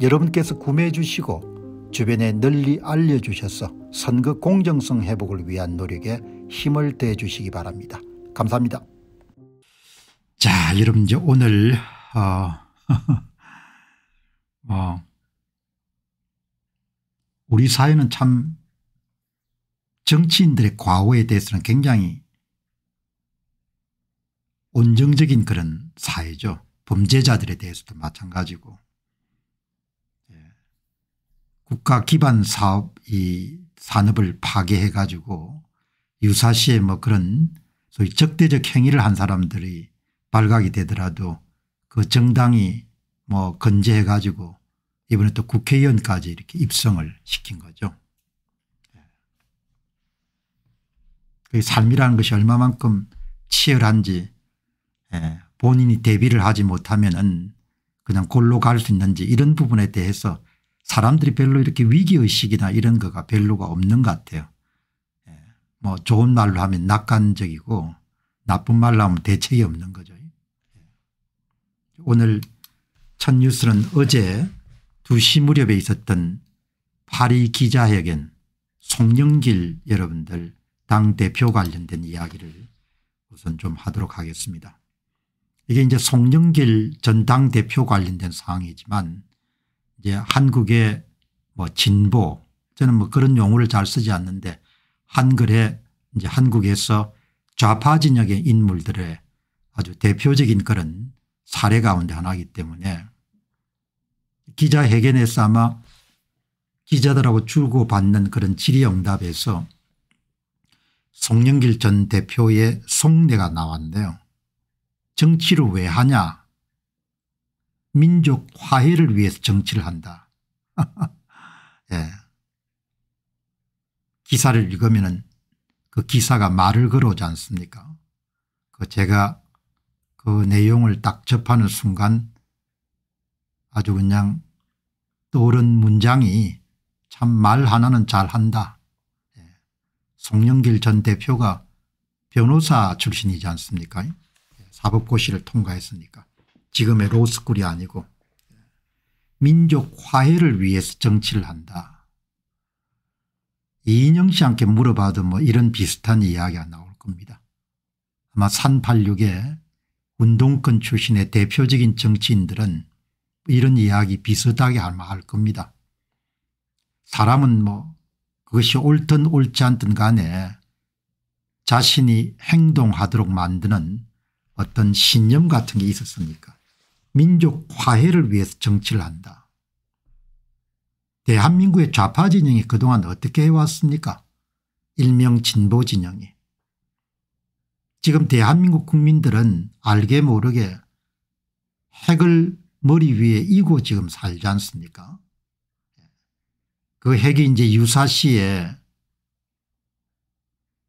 여러분께서 구매해 주시고 주변에 널리 알려주셔서 선거 공정성 회복을 위한 노력에 힘을 대 주시기 바랍니다. 감사합니다. 자 여러분 이제 오늘 어, 어, 우리 사회는 참 정치인들의 과오에 대해서는 굉장히 온정적인 그런 사회죠. 범죄자들에 대해서도 마찬가지고 국가 기반 사업 이 산업을 파괴해 가지고 유사시에 뭐 그런 소위 적대적 행위를 한 사람들이 발각이 되더라도 그 정당이 뭐 건재해 가지고 이번에 또 국회의원까지 이렇게 입성을 시킨 거죠. 예. 그 삶이라는 것이 얼마만큼 치열한지 예, 본인이 대비를 하지 못하면 그냥 골로 갈 수 있는지 이런 부분에 대해서 사람들이 별로 이렇게 위기의식이나 이런 거가 별로가 없는 것 같아요. 예. 뭐 좋은 말로 하면 낙관적이고 나쁜 말로 하면 대책이 없는 거죠. 예. 오늘 첫 뉴스는 어제 2시 무렵에 있었던 파리 기자회견 송영길 여러분들 당대표 관련된 이야기를 우선 좀 하도록 하겠습니다. 이게 이제 송영길 전 당대표 관련된 사항이지만 이제 한국의 뭐 진보 저는 뭐 그런 용어를 잘 쓰지 않는데 한글에 이제 한국에서 좌파 진영의 인물들의 아주 대표적인 그런 사례 가운데 하나이기 때문에 기자 회견에서 아마 기자들하고 주고받는 그런 질의응답에서 송영길 전 대표의 속내가 나왔네요. 정치를 왜 하냐 민족 화해를 위해서 정치를 한다. 예. 기사를 읽으면 그 기사가 말을 걸어오지 않습니까 그 제가 그 내용을 딱 접하는 순간 아주 그냥 떠오른 문장이 참 말 하나는 잘한다. 예. 송영길 전 대표가 변호사 출신이지 않습니까 예. 사법고시를 통과했으니까 지금의 로스쿨이 아니고 민족 화해를 위해서 정치를 한다. 이인영 씨한테 물어봐도 뭐 이런 비슷한 이야기가 나올 겁니다. 아마 3 8 6의 운동권 출신의 대표적인 정치인들은 이런 이야기 비슷하게 아마 할 겁니다. 사람은 뭐 그것이 옳든 옳지 않든 간에 자신이 행동하도록 만드는 어떤 신념 같은 게 있었습니까 민족 화해를 위해서 정치를 한다. 대한민국의 좌파 진영이 그동안 어떻게 해왔습니까? 일명 진보 진영이. 지금 대한민국 국민들은 알게 모르게 핵을 머리 위에 이고 지금 살지 않습니까? 그 핵이 이제 유사시에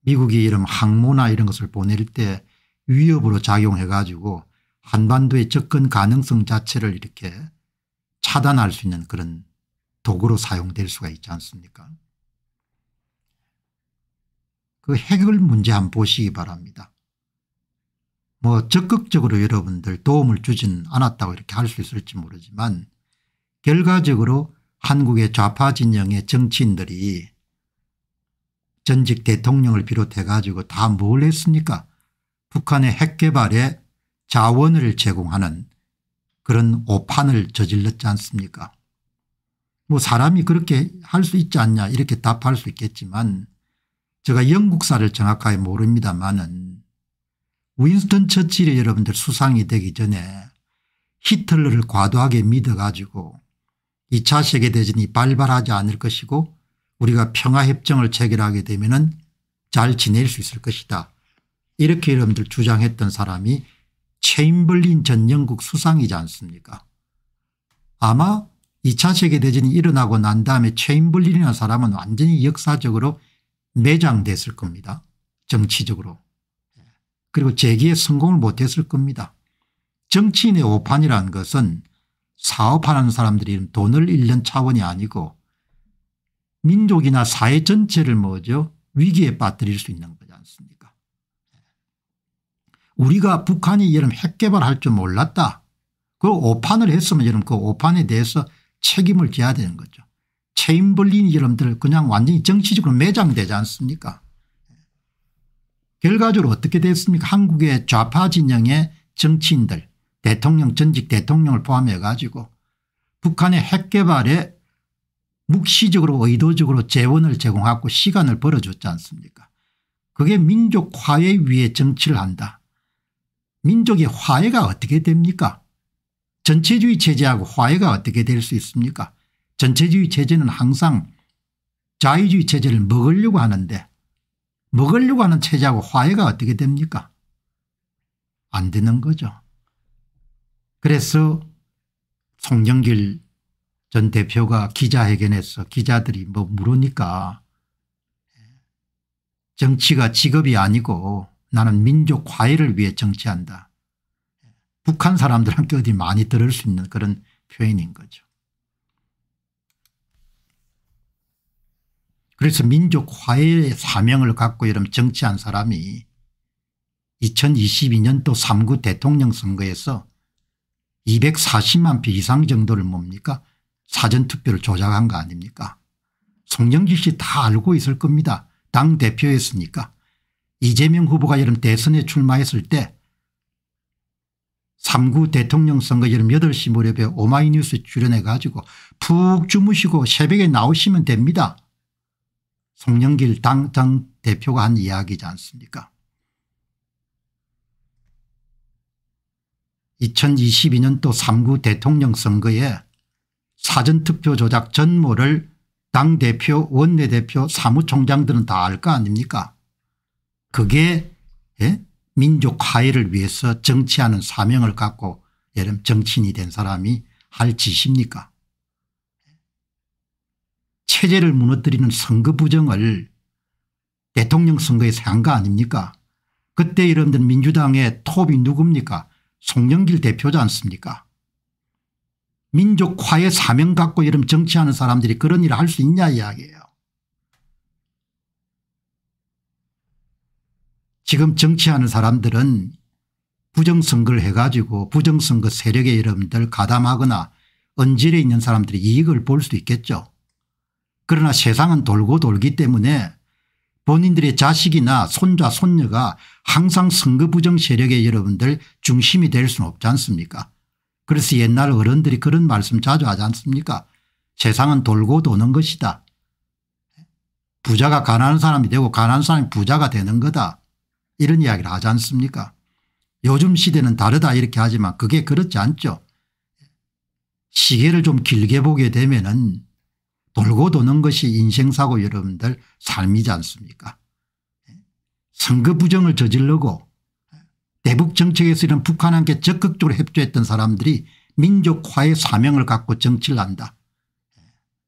미국이 이런 항모나 이런 것을 보낼 때 위협으로 작용해 가지고 한반도의 접근 가능성 자체를 이렇게 차단할 수 있는 그런 도구로 사용될 수가 있지 않습니까 그 핵을 문제 한번 보시기 바랍니다. 뭐 적극적으로 여러분들 도움을 주진 않았다고 이렇게 할 수 있을지 모르지만 결과적으로 한국의 좌파 진영의 정치인들이 전직 대통령을 비롯해 가지고 다 뭘 했습니까 북한의 핵개발에 자원을 제공하는 그런 오판을 저질렀지 않습니까 뭐 사람이 그렇게 할 수 있지 않냐 이렇게 답할 수 있겠지만 제가 영국사를 정확하게 모릅니다만은 윈스턴 처칠이 여러분들 수상이 되기 전에 히틀러를 과도하게 믿어가지고 2차 세계대전이 발발하지 않을 것이고 우리가 평화협정을 체결하게 되면 잘 지낼 수 있을 것이다. 이렇게 여러분들 주장했던 사람이 체인블린 전 영국 수상이지 않습니까 아마 2차 세계대전이 일어나고 난 다음에 체인블린이라는 사람은 완전히 역사적으로 매장됐을 겁니다. 정치적으로. 예. 그리고 재기에 성공을 못했을 겁니다. 정치인의 오판이라는 것은 사업하는 사람들이 돈을 잃는 차원이 아니고 민족이나 사회 전체를 뭐죠 위기에 빠뜨릴 수 있는 거지 않습니까 우리가 북한이 여름 핵개발할 줄 몰랐다. 그 오판을 했으면 여러분 그 오판에 대해서 책임을 져야 되는 거죠. 체인벌린 여러분들 그냥 완전히 정치적으로 매장되지 않습니까 결과적으로 어떻게 됐습니까 한국의 좌파 진영의 정치인들 대통령 전직 대통령을 포함해 가지고 북한의 핵개발에 묵시적으로 의도적으로 재원을 제공하고 시간을 벌어줬지 않습니까 그게 민족화해 위해 정치를 한다. 민족의 화해가 어떻게 됩니까 전체주의 체제하고 화해가 어떻게 될 수 있습니까 전체주의 체제는 항상 자유주의 체제를 먹으려고 하는데 먹으려고 하는 체제하고 화해가 어떻게 됩니까 안 되는 거죠 그래서 송영길 전 대표가 기자회견에서 기자들이 뭐 물으니까 정치가 직업이 아니고 나는 민족 화해를 위해 정치한다. 북한 사람들한테 어디 많이 들을 수 있는 그런 표현인 거죠. 그래서 민족 화해의 사명을 갖고 이런 정치한 사람이 2022년도 3구 대통령 선거에서 240만 표 이상 정도를 뭡니까 사전투표를 조작한 거 아닙니까 송영길 씨 다 알고 있을 겁니다. 당대표였으니까. 이재명 후보가 여름 대선에 출마했을 때 3구 대통령 선거 여름 8시 무렵에 오마이뉴스 출연해 가지고 푹 주무시고 새벽에 나오시면 됩니다. 송영길 당장 대표가 한 이야기지 않습니까 2022년도 3구 대통령 선거에 사전투표 조작 전모를 당대표 원내대표 사무총장들은 다 알 거 아닙니까 그게 예? 민족화해를 위해서 정치하는 사명을 갖고 예를 정치인이 된 사람이 할 짓입니까 체제를 무너뜨리는 선거 부정을 대통령 선거에서 한 거 아닙니까 그때 이런 들 민주당의 톱이 누굽니까 송영길 대표지 않습니까 민족화해 사명 갖고 이런 정치하는 사람들이 그런 일을 할 수 있냐 이야기예요. 지금 정치하는 사람들은 부정선거를 해가지고 부정선거 세력의 여러분들 가담하거나 언질에 있는 사람들이 이익을 볼 수도 있겠죠. 그러나 세상은 돌고 돌기 때문에 본인들의 자식이나 손자 손녀가 항상 선거 부정 세력의 여러분들 중심이 될 수는 없지 않습니까 그래서 옛날 어른들이 그런 말씀 자주 하지 않습니까 세상은 돌고 도는 것이다. 부자가 가난한 사람이 되고 가난한 사람이 부자가 되는 거다. 이런 이야기를 하지 않습니까 요즘 시대는 다르다 이렇게 하지만 그게 그렇지 않죠. 시계를 좀 길게 보게 되면 은 돌고 도는 것이 인생사고 여러분들 삶이지 않습니까 선거 부정을 저질르고 대북 정책에서 이런 북한 함께 적극적으로 협조했던 사람들이 민족화의 사명을 갖고 정치를 한다.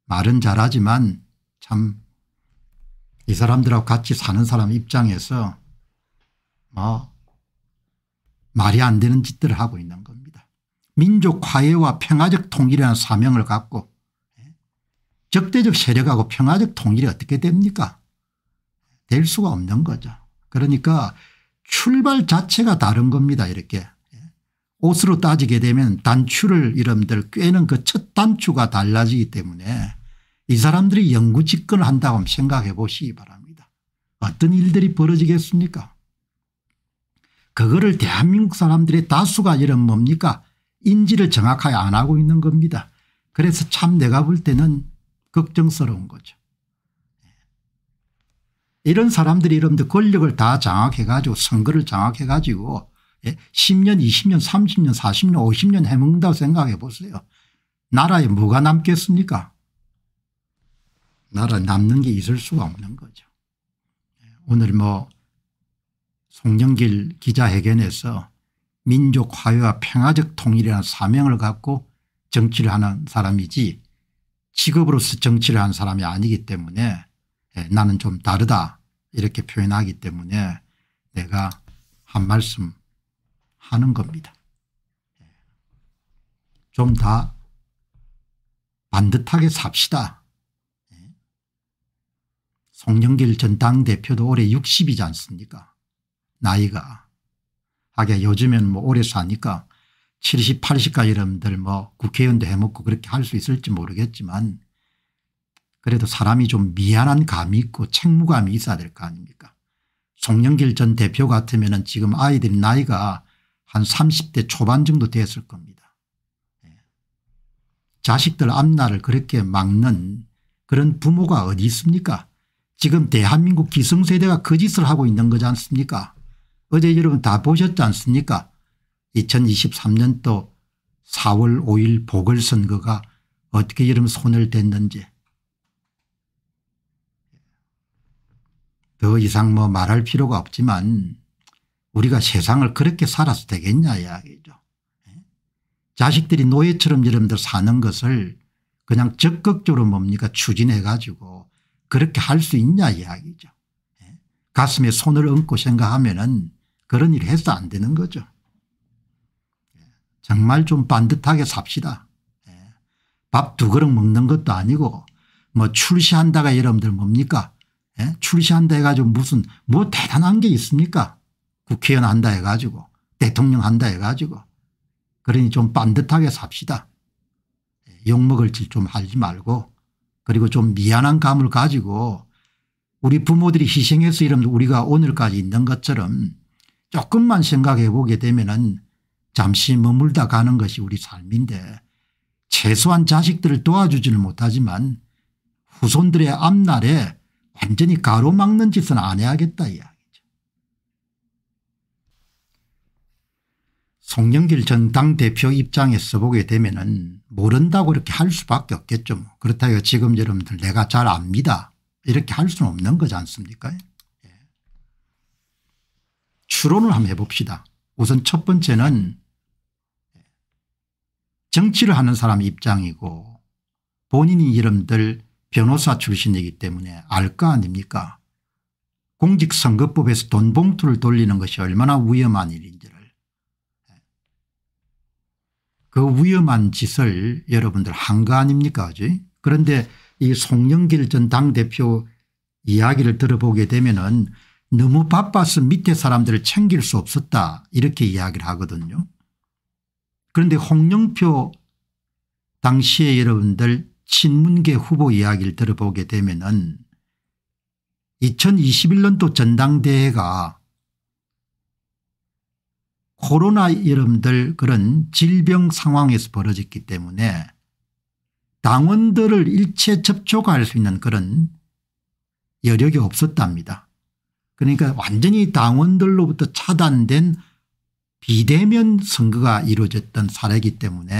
말은 잘하지만 참 이 사람들하고 같이 사는 사람 입장에서 뭐 말이 안 되는 짓들을 하고 있는 겁니다. 민족 화해와 평화적 통일이라는 사명을 갖고 예? 적대적 세력하고 평화적 통일이 어떻게 됩니까 될 수가 없는 거죠. 그러니까 출발 자체가 다른 겁니다 이렇게 예? 옷으로 따지게 되면 단추를 이름들 꿰는 그 첫 단추가 달라지기 때문에 이 사람들이 연구 집권을 한다고 생각해 보시기 바랍니다. 어떤 일들이 벌어지겠습니까 그거를 대한민국 사람들의 다수가 이런 뭡니까 인지를 정확하게 안 하고 있는 겁니다. 그래서 참 내가 볼 때는 걱정스러운 거죠. 예. 이런 사람들이 이런데 권력을 다 장악해 가지고 선거를 장악해 가지고 10년 예, 20년 30년 40년 50년 해먹는다고 생각해 보세요. 나라에 뭐가 남겠습니까 나라 에 남는 게 있을 수가 없는 거죠. 예, 오늘 뭐 송영길 기자회견에서 민족 화해와 평화적 통일이라는 사명을 갖고 정치를 하는 사람이지 직업으로서 정치를 한 사람이 아니기 때문에 예, 나는 좀 다르다 이렇게 표현하기 때문에 내가 한 말씀 하는 겁니다. 예, 좀다 반듯하게 삽시다. 예. 송영길 전 당대표도 올해 60이지 않습니까 나이가. 하게 요즘엔뭐 오래 사니까 70, 80가 여러분들 뭐 국회의원도 해먹고 그렇게 할 수 있을지 모르겠지만 그래도 사람이 좀 미안한 감이 있고 책무감이 있어야 될 거 아닙니까. 송영길 전 대표 같으면 은 지금 아이들 나이가 한 30대 초반 정도 됐을 겁니다. 예. 자식들 앞날을 그렇게 막는 그런 부모가 어디 있습니까 지금 대한민국 기성세대가 거짓을 그 하고 있는 거지 않습니까 어제 여러분 다 보셨지 않습니까 2023년도 4월 5일 보궐선거가 어떻게 여러분 손을 댔는지 더 이상 뭐 말할 필요가 없지만 우리가 세상을 그렇게 살아서 되겠냐 이야기죠. 예? 자식들이 노예처럼 여러분들 사는 것을 그냥 적극적으로 뭡니까 추진해 가지고 그렇게 할 수 있냐 이야기죠. 예? 가슴에 손을 얹고 생각하면은 그런 일 해서 안 되는 거죠. 예. 정말 좀 반듯하게 삽시다. 예. 밥두 그릇 먹는 것도 아니고 뭐 출시한다가 여러분들 뭡니까 예? 출시한다 해가지고 무슨 뭐 대단한 게 있습니까 국회의원 한다 해가지고 대통령 한다 해가지고 그러니 좀 반듯하게 삽시다. 예. 욕먹을 짓 좀 하지 말고 그리고 좀 미안한 감을 가지고 우리 부모들이 희생해서 이런 우리가 오늘까지 있는 것처럼 조금만 생각해 보게 되면은 잠시 머물다 가는 것이 우리 삶인데 최소한 자식들을 도와주지는 못하지만 후손들의 앞날에 완전히 가로막는 짓은 안 해야겠다 이야기죠. 송영길 전 당대표 입장에서 보게 되면 은 모른다고 이렇게 할 수밖에 없겠죠. 뭐. 그렇다고 지금 여러분들 내가 잘 압니다. 이렇게 할 수는 없는 거지 않습니까 추론을 한번 해봅시다. 우선 첫 번째는 정치를 하는 사람 입장이고 본인이 이름들 변호사 출신이기 때문에 알 거 아닙니까 공직선거법에서 돈 봉투를 돌리는 것이 얼마나 위험한 일인지를 그 위험한 짓을 여러분들 한 거 아닙니까 그지 그런데 이 송영길 전 당대표 이야기를 들어보게 되면은 너무 바빠서 밑에 사람들을 챙길 수 없었다 이렇게 이야기를 하거든요. 그런데 홍영표 당시에 여러분들 친문계 후보 이야기를 들어보게 되면 은 2021년도 전당대회가 코로나 여러분들 그런 질병 상황에서 벌어졌기 때문에 당원들을 일체 접촉할 수 있는 그런 여력이 없었답니다. 그러니까 완전히 당원들로부터 차단된 비대면 선거가 이루어졌던 사례이기 때문에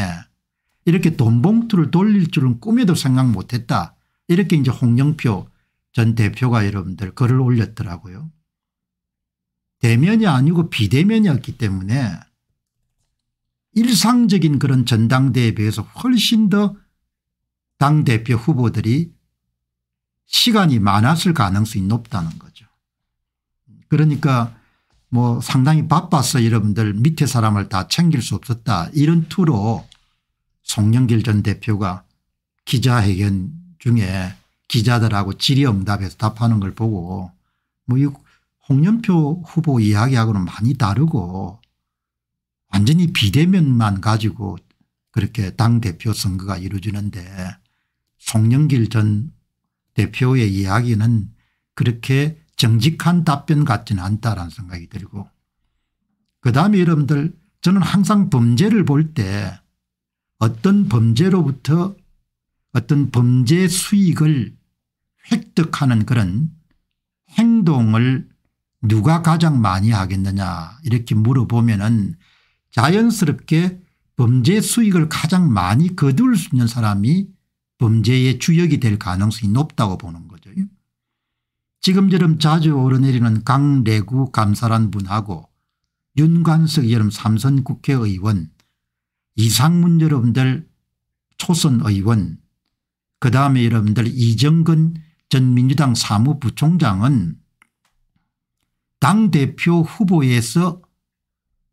이렇게 돈 봉투를 돌릴 줄은 꿈에도 생각 못했다. 이렇게 이제 홍영표 전 대표가 여러분들 글을 올렸더라고요. 대면이 아니고 비대면이었기 때문에 일상적인 그런 전당대회에 비해서 훨씬 더 당대표 후보들이 시간이 많았을 가능성이 높다는 거죠. 그러니까 뭐 상당히 바빠서 여러분들 밑에 사람을 다 챙길 수 없었다 이런 투로 송영길 전 대표가 기자회견 중에 기자들하고 질의응답에서 답하는 걸 보고 뭐이 홍연표 후보 이야기하고는 많이 다르고 완전히 비대면만 가지고 그렇게 당대표 선거가 이루어지는데 송영길 전 대표의 이야기는 그렇게 정직한 답변 같지는 않다라는 생각이 들고 그다음에 여러분들 저는 항상 범죄를 볼 때 어떤 범죄로부터 어떤 범죄 수익을 획득하는 그런 행동을 누가 가장 많이 하겠느냐 이렇게 물어보면 은 자연스럽게 범죄 수익을 가장 많이 거둘 수 있는 사람이 범죄의 주역이 될 가능성이 높다고 보는 지금처럼 자주 오르내리는 강래구 감사란 분하고 윤관석 여름 삼선 국회의원 이상문 여러분들 초선 의원 그 다음에 여러분들 이정근 전 민주당 사무부총장은 당대표 후보에서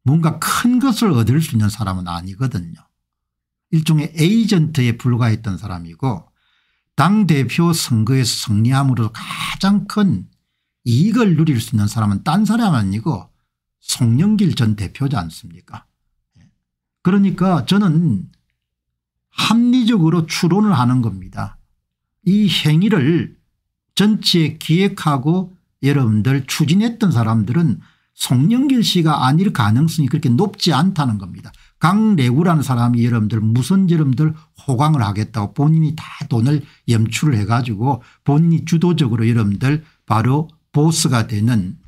뭔가 큰 것을 얻을 수 있는 사람은 아니거든요. 일종의 에이전트에 불과했던 사람이고 당대표 선거에서 승리함으로 가장 큰 이익을 누릴 수 있는 사람은 딴 사람 아니고 송영길 전 대표지 않습니까 예. 그러니까 저는 합리적으로 추론을 하는 겁니다. 이 행위를 전체 기획하고 여러분들 추진했던 사람들은 송영길 씨가 아닐 가능성이 그렇게 높지 않다는 겁니다. 강래구라는 사람이 여러분들 무슨 여러분들 호강을 하겠다고 본인이 다 돈을 염출을 해 가지고 본인이 주도적으로 여러분들 바로 보스가 되는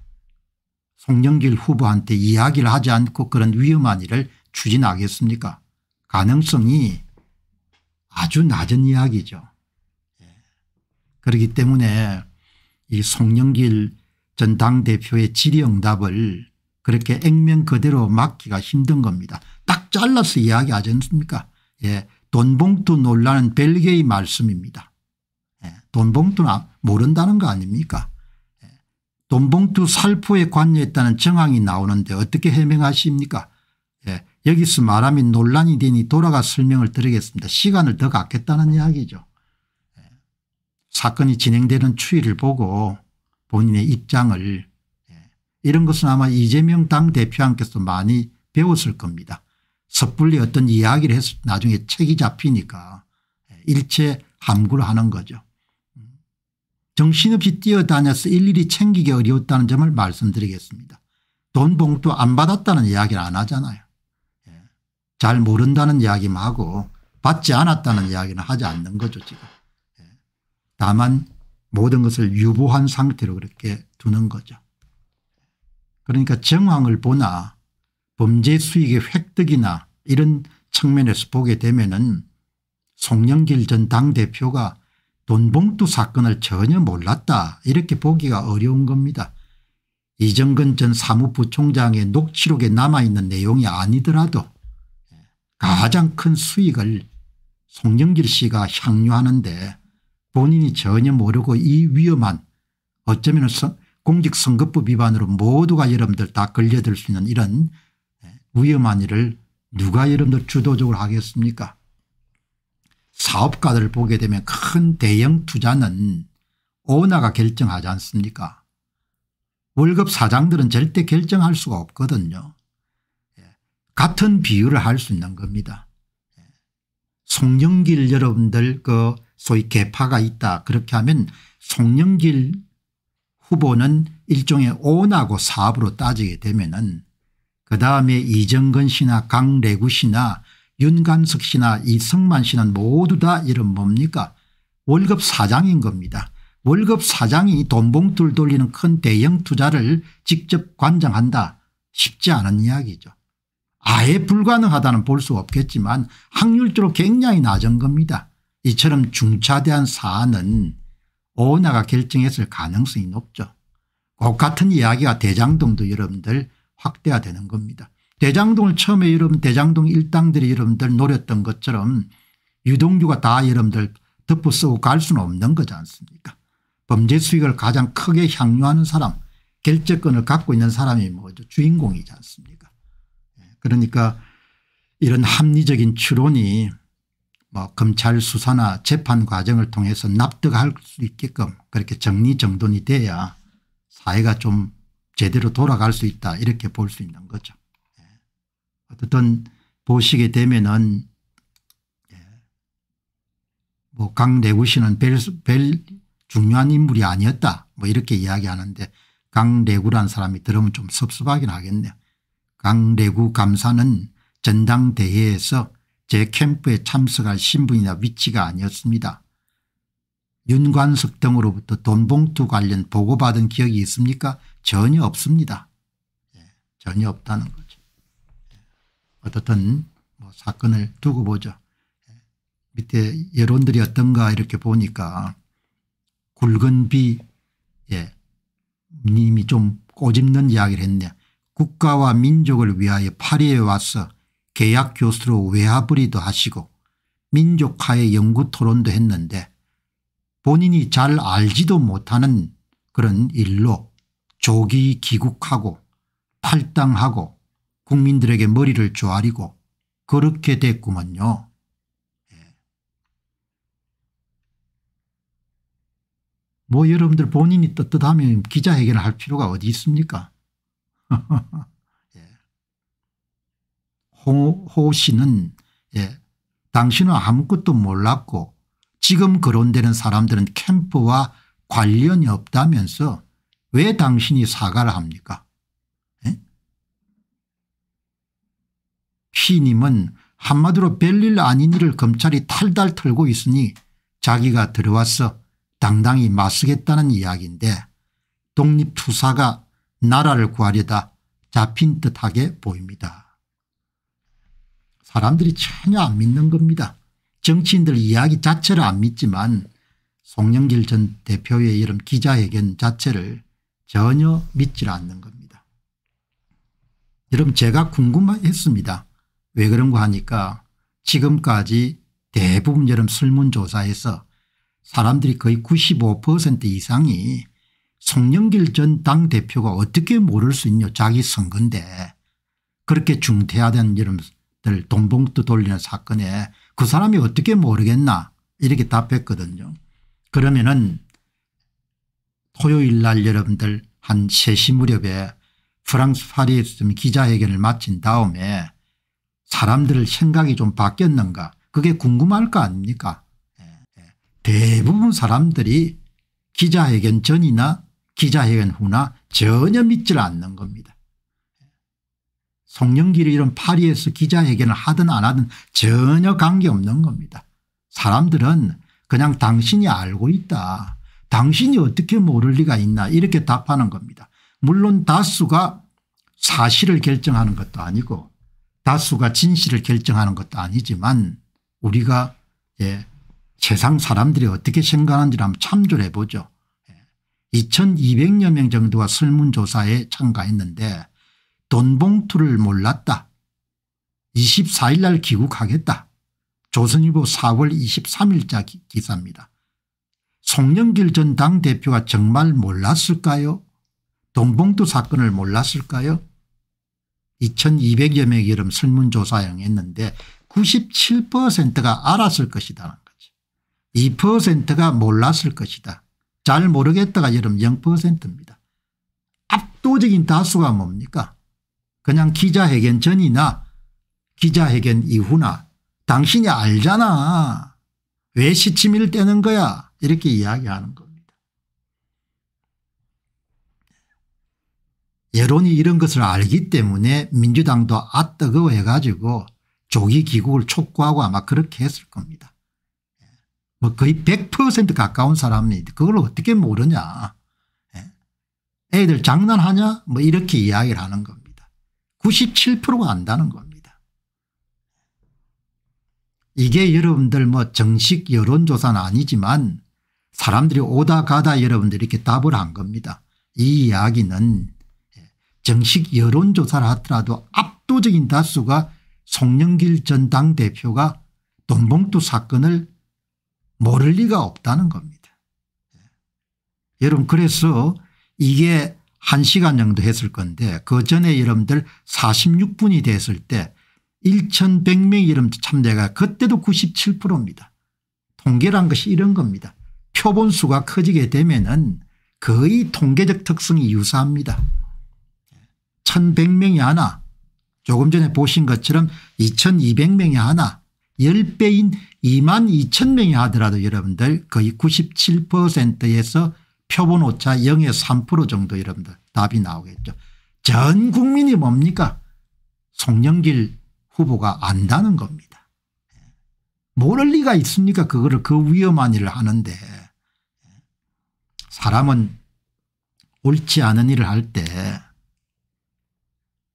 송영길 후보한테 이야기를 하지 않고 그런 위험한 일을 추진하겠습니까 가능성이 아주 낮은 이야기죠. 예. 그렇기 때문에 이 송영길 전 당대표의 질의응답을 그렇게 액면 그대로 막기가 힘든 겁니다. 잘라서 이야기하지 않습니까 예. 돈봉투 논란은 벨기에의 말씀입니다. 예. 돈봉투는 아, 모른다는 거 아닙니까 예. 돈봉투 살포에 관여했다는 정황이 나오는데 어떻게 해명하십니까 예. 여기서 말하면 논란이 되니 돌아가 설명을 드리겠습니다. 시간을 더 갖겠다는 이야기죠. 예, 사건이 진행되는 추이를 보고 본인의 입장을 예, 이런 것은 아마 이재명 당대표한께서 많이 배웠을 겁니다. 섣불리 어떤 이야기를 해서 나중에 책이 잡히니까 일체 함구를 하는 거죠. 정신없이 뛰어다녀서 일일이 챙기기 어려웠다는 점을 말씀드리겠습니다. 돈 봉투 안 받았다는 이야기를 안 하잖아요. 예. 잘 모른다는 이야기만 하고 받지 않았다는 이야기는 하지 않는 거죠 지금. 예. 다만 모든 것을 유보한 상태로 그렇게 두는 거죠. 그러니까 정황을 보나 범죄 수익의 획득이나 이런 측면에서 보게 되면은 송영길 전 당대표가 돈봉투 사건을 전혀 몰랐다 이렇게 보기가 어려운 겁니다. 이정근 전 사무부총장의 녹취록에 남아있는 내용이 아니더라도 가장 큰 수익을 송영길 씨가 향유하는데 본인이 전혀 모르고 이 위험한 어쩌면 공직선거법 위반으로 모두가 여러분들 다 걸려들 수 있는 이런 위험한 일을 누가 여러분들 주도적으로 하겠습니까 사업가들 보게 되면 큰 대형 투자는 오너가 결정하지 않습니까 월급 사장들은 절대 결정할 수가 없거든요. 예, 같은 비유를 할 수 있는 겁니다. 예, 송영길 여러분들 그 소위 개파가 있다 그렇게 하면 송영길 후보는 일종의 오나고 사업으로 따지게 되면 은 그다음에 이정근 씨나 강래구 씨나 윤관석 씨나 이승만 씨는 모두 다 이런 뭡니까 월급 사장인 겁니다. 월급 사장이 돈봉투를 돌리는 큰 대형 투자를 직접 관장한다 쉽지 않은 이야기죠. 아예 불가능하다는 볼 수 없겠지만 확률적으로 굉장히 낮은 겁니다. 이처럼 중차대한 사안은 오나가 결정했을 가능성이 높죠. 똑같은 이야기가 대장동도 여러분들 확대화되는 겁니다. 대장동을 처음에 여러분 대장동 일당들이 여러분들 노렸던 것처럼 유동규가 다 여러분들 덮어 쓰고 갈 수는 없는 거지 않습니까 범죄 수익을 가장 크게 향유하는 사람 결제권을 갖고 있는 사람이 뭐죠 주인공이지 않습니까 예, 그러니까 이런 합리적인 추론이 뭐 검찰 수사나 재판 과정을 통해서 납득할 수 있게끔 그렇게 정리정돈이 돼야 사회가 좀 제대로 돌아갈 수 있다 이렇게 볼 수 있는 거죠. 예. 어쨌든 보시게 되면은 예. 뭐강 레구시는 별, 별 중요한 인물이 아니었다 뭐 이렇게 이야기하는데 강 레구란 사람이 들으면 좀 섭섭하긴 하겠네요. 강 레구 감사는 전당대회에서 제 캠프에 참석할 신분이나 위치가 아니었습니다. 윤관석 등으로부터 돈봉투 관련 보고받은 기억이 있습니까 전혀 없습니다. 예, 전혀 없다는 거죠. 예, 어떻든 뭐 사건을 두고 보죠. 예, 밑에 여론들이 어떤가 이렇게 보니까 굵은 비 예, 님이 좀 꼬집는 이야기를 했네. 국가와 민족을 위하여 파리에 와서 계약 교수로 외화부리도 하시고 민족화의 연구 토론도 했는데 본인이 잘 알지도 못하는 그런 일로 조기 귀국하고 팔당하고 국민들에게 머리를 조아리고 그렇게 됐구먼요. 예. 뭐 여러분들 본인이 떳떳하면 기자회견을 할 필요가 어디 있습니까? 호, 예. 호 씨는 예, 당신은 아무것도 몰랐고 지금 거론되는 사람들은 캠프와 관련이 없다면서 왜 당신이 사과를 합니까? 예? 피님은 한마디로 별일 아닌 일을 검찰이 탈달 털고 있으니 자기가 들어와서 당당히 맞서겠다는 이야기인데 독립투사가 나라를 구하려다 잡힌 듯하게 보입니다. 사람들이 전혀 안 믿는 겁니다. 정치인들 이야기 자체를 안 믿지만 송영길 전 대표의 이런 기자회견 자체를 전혀 믿질 않는 겁니다. 여러분 제가 궁금했습니다. 왜 그런고 하니까 지금까지 대부분 여러 설문조사에서 사람들이 거의 95% 이상이 송영길 전 당대표가 어떻게 모를 수 있냐 자기 선거인데 그렇게 중태화된 여러분들 돈봉투 돌리는 사건에 그 사람이 어떻게 모르겠나 이렇게 답했거든요. 그러면은 토요일 날 여러분들 한 3시 무렵에 프랑스 파리에서 기자회견을 마친 다음에 사람들을 생각이 좀 바뀌었는가 그게 궁금할 거 아닙니까 예, 예. 대부분 사람들이 기자회견 전이나 기자회견 후나 전혀 믿질 않는 겁니다. 송영길이 이런 파리에서 기자회견을 하든 안 하든 전혀 관계없는 겁니다. 사람들은 그냥 당신이 알고 있다. 당신이 어떻게 모를 리가 있나 이렇게 답하는 겁니다. 물론 다수가 사실을 결정하는 것도 아니고 다수가 진실을 결정하는 것도 아니지만 우리가 예, 세상 사람들이 어떻게 생각하는지를 한번 참조를 해보죠. 2200여 예, 명 정도가 설문조사에 참가했는데 돈 봉투를 몰랐다. 24일 날 귀국하겠다. 조선일보 4월 23일자 기사입니다. 송영길 전 당대표가 정말 몰랐을까요 동봉도 사건을 몰랐을까요 2200여 명의 이름 설문조사형 했는데 97%가 알았을 것이다 2%가 몰랐을 것이다. 잘 모르겠다가 여름 0%입니다. 압도적인 다수가 뭡니까 그냥 기자회견 전이나 기자회견 이후나 당신이 알잖아. 왜 시치미를 떼는 거야. 이렇게 이야기하는 겁니다. 여론이 이런 것을 알기 때문에 민주당도 아뜨거워해가지고 조기 귀국을 촉구하고 아마 그렇게 했을 겁니다. 뭐 거의 100% 가까운 사람이 그걸 어떻게 모르냐. 예. 애들 장난하냐 뭐 이렇게 이야기를 하는 겁니다. 97%가 안다는 겁니다. 이게 여러분들 뭐 정식 여론조사는 아니지만 사람들이 오다 가다 여러분들이 이렇게 답을 한 겁니다. 이 이야기는 예, 정식 여론조사를 하더라도 압도적인 다수가 송영길 전 당대표가 돈봉투 사건을 모를 리가 없다는 겁니다. 예. 여러분 그래서 이게 1시간 정도 했을 건데 그 전에 여러분들 46분이 됐을 때 1100명이 여 참여가 그때도 97%입니다. 통계란 것이 이런 겁니다. 표본수가 커지게 되면 거의 통계적 특성이 유사합니다. 1100명이 하나 조금 전에 보신 것처럼 2200명이 하나 10배인 2만 2 0명이 하더라도 여러분들 거의 97%에서 표본 오차 0 3% 정도 여러분들 답이 나오겠죠. 전 국민이 뭡니까 송영길 후보가 안다는 겁니다. 예. 모를 리가 있습니까 그거를 그 위험한 일을 하는데 사람은 옳지 않은 일을 할 때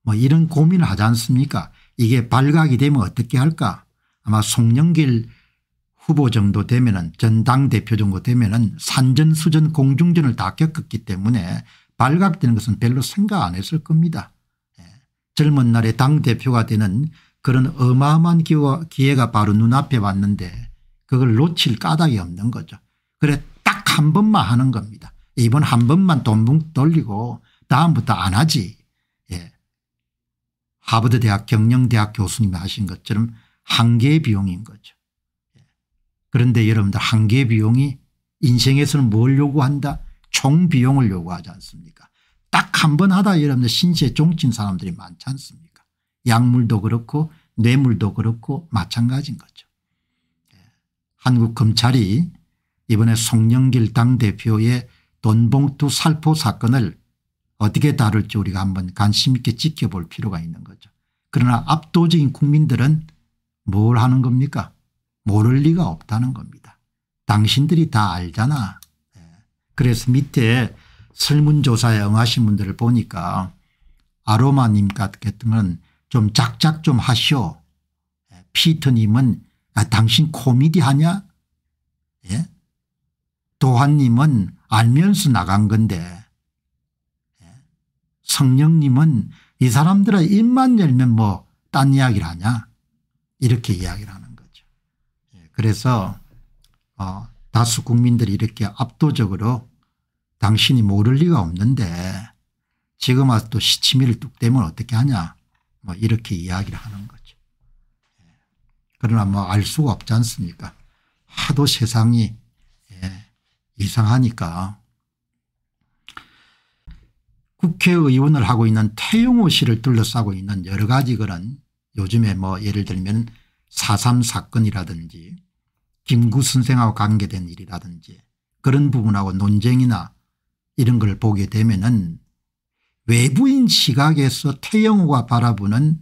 뭐 이런 고민을 하지 않습니까 이게 발각이 되면 어떻게 할까 아마 송영길 후보 정도 되면 은 전당대표 정도 되면 은 산전수전 공중전을 다 겪었기 때문에 발각되는 것은 별로 생각 안 했을 겁니다. 예. 젊은 날에 당대표가 되는 그런 어마어마한 기회가 바로 눈앞에 왔는데 그걸 놓칠 까닭이 없는 거죠. 그래 한 번만 하는 겁니다. 이번 한 번만 돈봉 돌리고 다음부터 안 하지. 예. 하버드 대학 경영대학 교수님이 하신 것처럼 한계의 비용인 거죠. 예. 그런데 여러분들 한계의 비용이 인생에서는 뭘 요구한다? 총 비용을 요구하지 않습니까? 딱 한 번 하다 여러분들 신세 종친 사람들이 많지 않습니까? 약물도 그렇고 뇌물도 그렇고 마찬가지인 거죠. 예. 한국 검찰이 이번에 송영길 당대표의 돈봉투 살포 사건을 어떻게 다룰지 우리가 한 번 관심 있게 지켜볼 필요가 있는 거죠. 그러나 압도적인 국민들은 뭘 하는 겁니까 모를 리가 없다는 겁니다. 당신들이 다 알잖아. 예. 그래서 밑에 설문조사에 응하신 분들을 보니까 아로마님 같은 경우좀 작작 좀 하시오. 예. 피터님은 아, 당신 코미디 하냐? 예? 도환님은 알면서 나간 건데 예. 성령님은 이 사람들의 입만 열면 뭐 딴 이야기를 하냐 이렇게 이야기를 하는 거죠. 예, 그래서 어 다수 국민들이 이렇게 압도적으로 당신이 모를 리가 없는데 지금 와서 또 시치미를 뚝 대면 어떻게 하냐 뭐 이렇게 이야기를 하는 거죠. 예. 그러나 뭐 알 수가 없지 않습니까 하도 세상이 이상하니까 국회의원을 하고 있는 태용호 씨를 둘러싸고 있는 여러 가지 그런 요즘에 뭐 예를 들면 4.3 사건이라든지 김구 선생하고 관계된 일이라든지 그런 부분하고 논쟁이나 이런 걸 보게 되면은 외부인 시각에서 태영호가 바라보는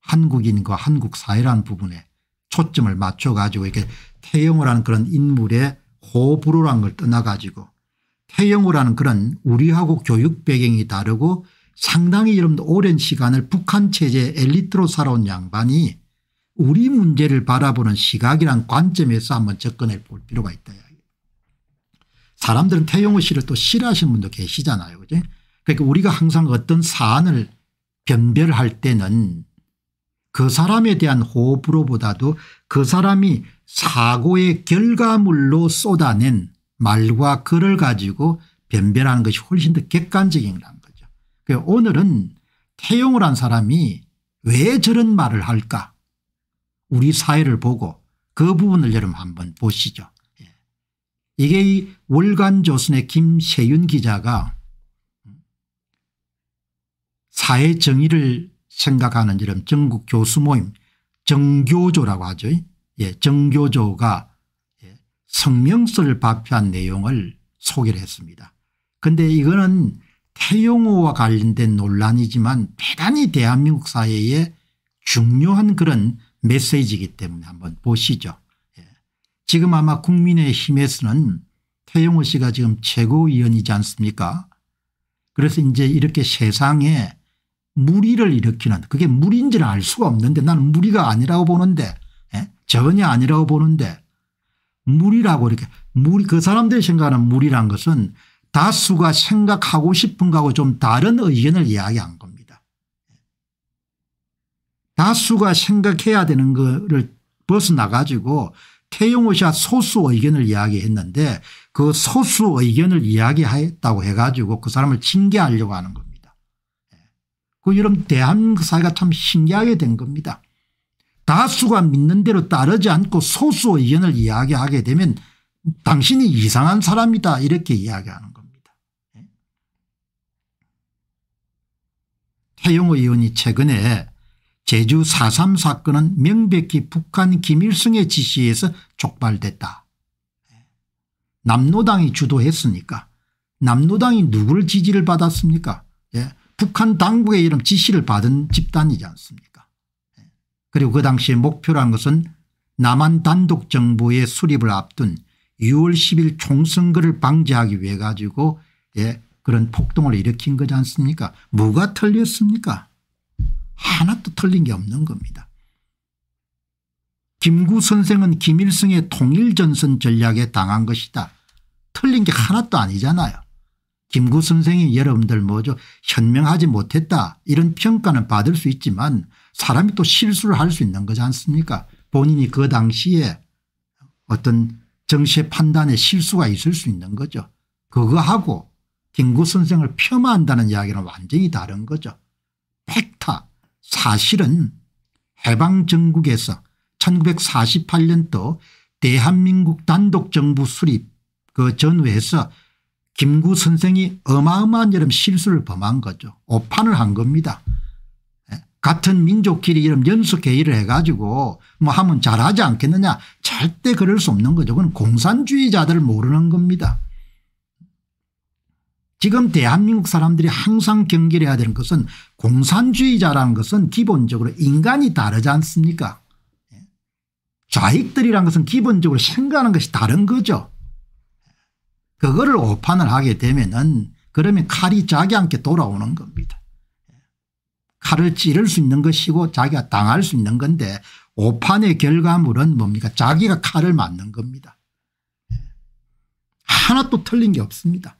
한국인과 한국 사회라는 부분에 초점을 맞춰 가지고 이렇게 태영호라는 그런 인물의 호불호란 걸 떠나가지고 태영호라는 그런 우리하고 교육 배경이 다르고 상당히 여러분 오랜 시간을 북한 체제 엘리트로 살아온 양반이 우리 문제를 바라보는 시각이란 관점에서 한번 접근해 볼 필요가 있다. 사람들은 태용호 씨를 또 싫어하시는 분도 계시잖아요. 그죠? 그러니까 우리가 항상 어떤 사안을 변별할 때는 그 사람에 대한 호불호보다도 그 사람이 사고의 결과물로 쏟아낸 말과 글을 가지고 변별하는 것이 훨씬 더 객관적인 거죠. 그 오늘은 태용을 한 사람이 왜 저런 말을 할까 우리 사회를 보고 그 부분을 여러분 한번 보시죠. 예. 이게 이 월간조선의 김세윤 기자가 사회 정의를 생각하는 이름 전국 교수 모임 정교조라고 하죠. 예, 정교조가 예, 성명서를 발표한 내용을 소개를 했습니다. 근데 이거는 태용호와 관련된 논란이지만 대단히 대한민국 사회에 중요한 그런 메시지이기 때문에 한번 보시죠. 예. 지금 아마 국민의힘에서는 태용호 씨가 지금 최고위원이지 않습니까 그래서 이제 이렇게 세상에 무리를 일으키는 그게 무리인지는 알 수가 없는데 나는 무리가 아니라고 보는데 예? 전혀 아니라고 보는데 무리라고 이렇게 무리 그 사람들이 생각하는 무리란 것은 다수가 생각하고 싶은 거하고 좀 다른 의견을 이야기한 겁니다. 다수가 생각해야 되는 것을 벗어나 가지고 태용호 씨가 소수 의견을 이야기했는데 그 소수 의견을 이야기했다고 해가지고 그 사람을 징계하려고 하는 겁니다. 그 여러분 대한민국 사회가 참 신기하게 된 겁니다. 다수가 믿는 대로 따르지 않고 소수의 의견을 이야기하게 되면 당신이 이상한 사람이다 이렇게 이야기하는 겁니다. 예? 태용 의원이 최근에 제주 4.3 사건은 명백히 북한 김일성의 지시에서 촉발됐다. 예? 남노당이 주도했으니까 남노당이 누구를 지지를 받았습니까 예. 북한 당국의 이런 지시를 받은 집단이지 않습니까 예. 그리고 그 당시에 목표라는 것은 남한 단독 정부의 수립을 앞둔 6월 10일 총선거를 방지하기 위해 가지고 예, 그런 폭동을 일으킨 거지 않습니까 뭐가 틀렸습니까 하나도 틀린 게 없는 겁니다. 김구 선생은 김일성의 통일전선 전략에 당한 것이다. 틀린 게 하나도 아니잖아요. 김구 선생이 여러분들 뭐죠 현명하지 못했다 이런 평가는 받을 수 있지만 사람이 또 실수를 할 수 있는 거지 않습니까 본인이 그 당시에 어떤 정치의 판단에 실수가 있을 수 있는 거죠. 그거하고 김구 선생을 폄하한다는 이야기는 완전히 다른 거죠. 팩타 사실은 해방정국에서 1948년도 대한민국 단독정부 수립 그 전후에서 김구 선생이 어마어마한 여름 실수를 범한 거죠. 오판을 한 겁니다. 예, 같은 민족끼리 이런 연수회의를 해가지고 뭐 하면 잘하지 않겠느냐 절대 그럴 수 없는 거죠. 그건 공산주의자들 모르는 겁니다. 지금 대한민국 사람들이 항상 경계를 해야 되는 것은 공산주의자라는 것은 기본적으로 인간이 다르지 않습니까 예, 좌익들이란 것은 기본적으로 생각하는 것이 다른 거죠. 그거를 오판을 하게 되면은 그러면 칼이 자기한테 돌아오는 겁니다. 칼을 찌를 수 있는 것이고 자기가 당할 수 있는 건데 오판의 결과물은 뭡니까 자기가 칼을 맞는 겁니다. 하나도 틀린 게 없습니다.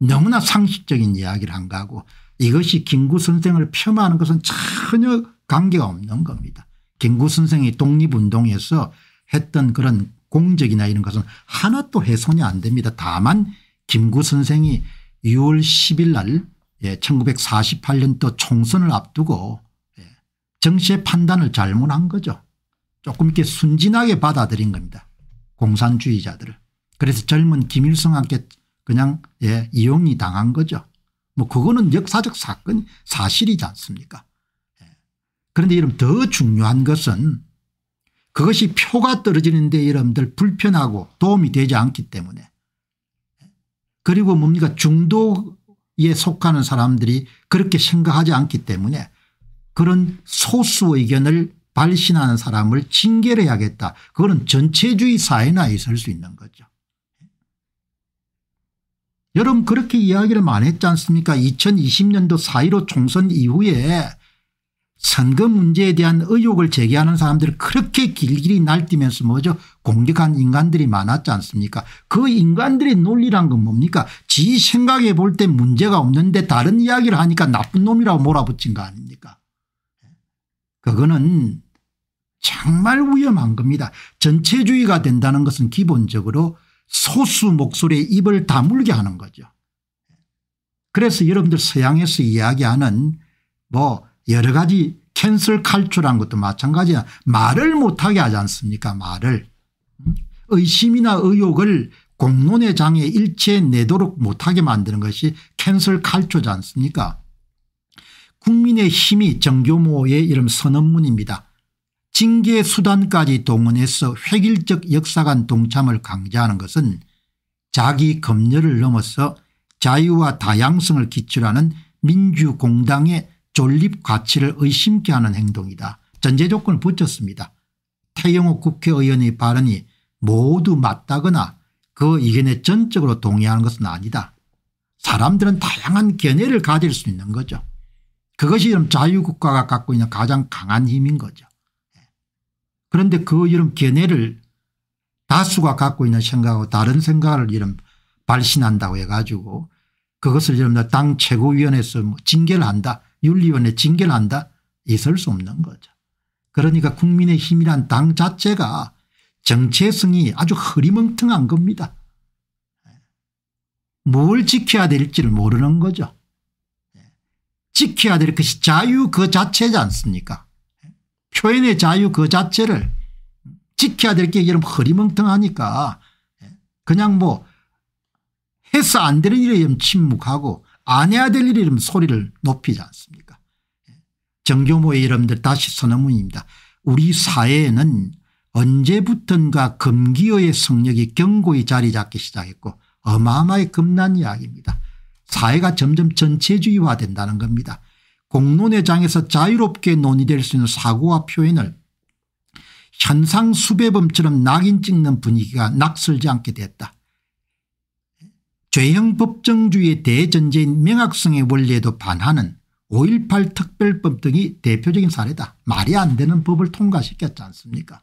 너무나 상식적인 이야기를 한 거고 이것이 김구 선생을 폄하하는 것은 전혀 관계가 없는 겁니다. 김구 선생이 독립운동에서 했던 그런 공적이나 이런 것은 하나도 훼손이 안 됩니다. 다만 김구 선생이 6월 10일 날 1948년도 예, 총선을 앞두고 예, 정치의 판단을 잘못한 거죠. 조금 이렇게 순진하게 받아들인 겁니다. 공산주의자들을. 그래서 젊은 김일성한테 그냥 예, 이용이 당한 거죠. 뭐 그거는 역사적 사건 사실이지 않습니까. 예. 그런데 이런 더 중요한 것은 그것이 표가 떨어지는데 여러분들 불편하고 도움이 되지 않기 때문에 그리고 뭡니까 중도에 속하는 사람들이 그렇게 생각하지 않기 때문에 그런 소수 의견을 발신하는 사람을 징계를 해야겠다. 그거는 전체주의 사회나 있을 수 있는 거죠. 여러분 그렇게 이야기를 많이 했지 않습니까 2020년도 4.15 총선 이후에 선거 문제에 대한 의혹을 제기하는 사람들이 그렇게 길길이 날뛰면서 뭐죠 공격한 인간들이 많았지 않습니까 그 인간들의 논리란 건 뭡니까 지생각해볼 때 문제가 없는데 다른 이야기를 하니까 나쁜 놈이라고 몰아붙인 거 아닙니까 그거는 정말 위험한 겁니다 전체주의가 된다는 것은 기본적으로 소수 목소리에 입을 다물게 하는 거죠 그래서 여러분들 서양에서 이야기하는 뭐 여러 가지 캔슬 칼출한 것도 마찬가지야. 말을 못하게 하지 않습니까 말을. 음? 의심이나 의욕을 공론의 장에 일체 내도록 못하게 만드는 것이 캔슬 칼초지 않습니까 국민의 힘이 정교모의 이름 선언문입니다. 징계 수단까지 동원해서 획일적 역사관 동참을 강제하는 것은 자기 검열을 넘어서 자유와 다양성을 기출하는 민주공당의 존립 가치를 의심케 하는 행동이다. 전제 조건을 붙였습니다. 태영호 국회의원의 발언이 모두 맞다거나 그 의견에 전적으로 동의하는 것은 아니다. 사람들은 다양한 견해를 가질 수 있는 거죠. 그것이 이런 자유국가가 갖고 있는 가장 강한 힘인 거죠. 그런데 그 이런 견해를 다수가 갖고 있는 생각하고 다른 생각을 이런 발신한다고 해가지고 그것을 이런 당 최고위원회에서 뭐 징계를 한다. 윤리위원회 징계를 한다 있을 수 없는 거죠. 그러니까 국민의힘이란 당 자체가 정체성이 아주 흐리멍텅한 겁니다. 뭘 지켜야 될지를 모르는 거죠. 지켜야 될 것이 자유 그 자체지 않습니까 표현의 자유 그 자체를 지켜야 될게여러 허리멍텅하니까 그냥 뭐 해서 안 되는 일에 침묵하고 안 해야 될 일이라면 소리를 높이지 않습니까 정교모의 여러분들 다시 선언문입니다. 우리 사회에는 언제부턴가 금기어의 성력이 경고의 자리 잡기 시작했고 어마어마하게 겁난 이야기입니다. 사회가 점점 전체주의화된다는 겁니다. 공론의 장에서 자유롭게 논의될 수 있는 사고와 표현을 현상 수배범처럼 낙인 찍는 분위기가 낙설지 않게 됐다. 죄형 법정주의 대전제인 명확성의 원리에도 반하는 5.18 특별법 등이 대표적인 사례다. 말이 안 되는 법을 통과시켰지 않습니까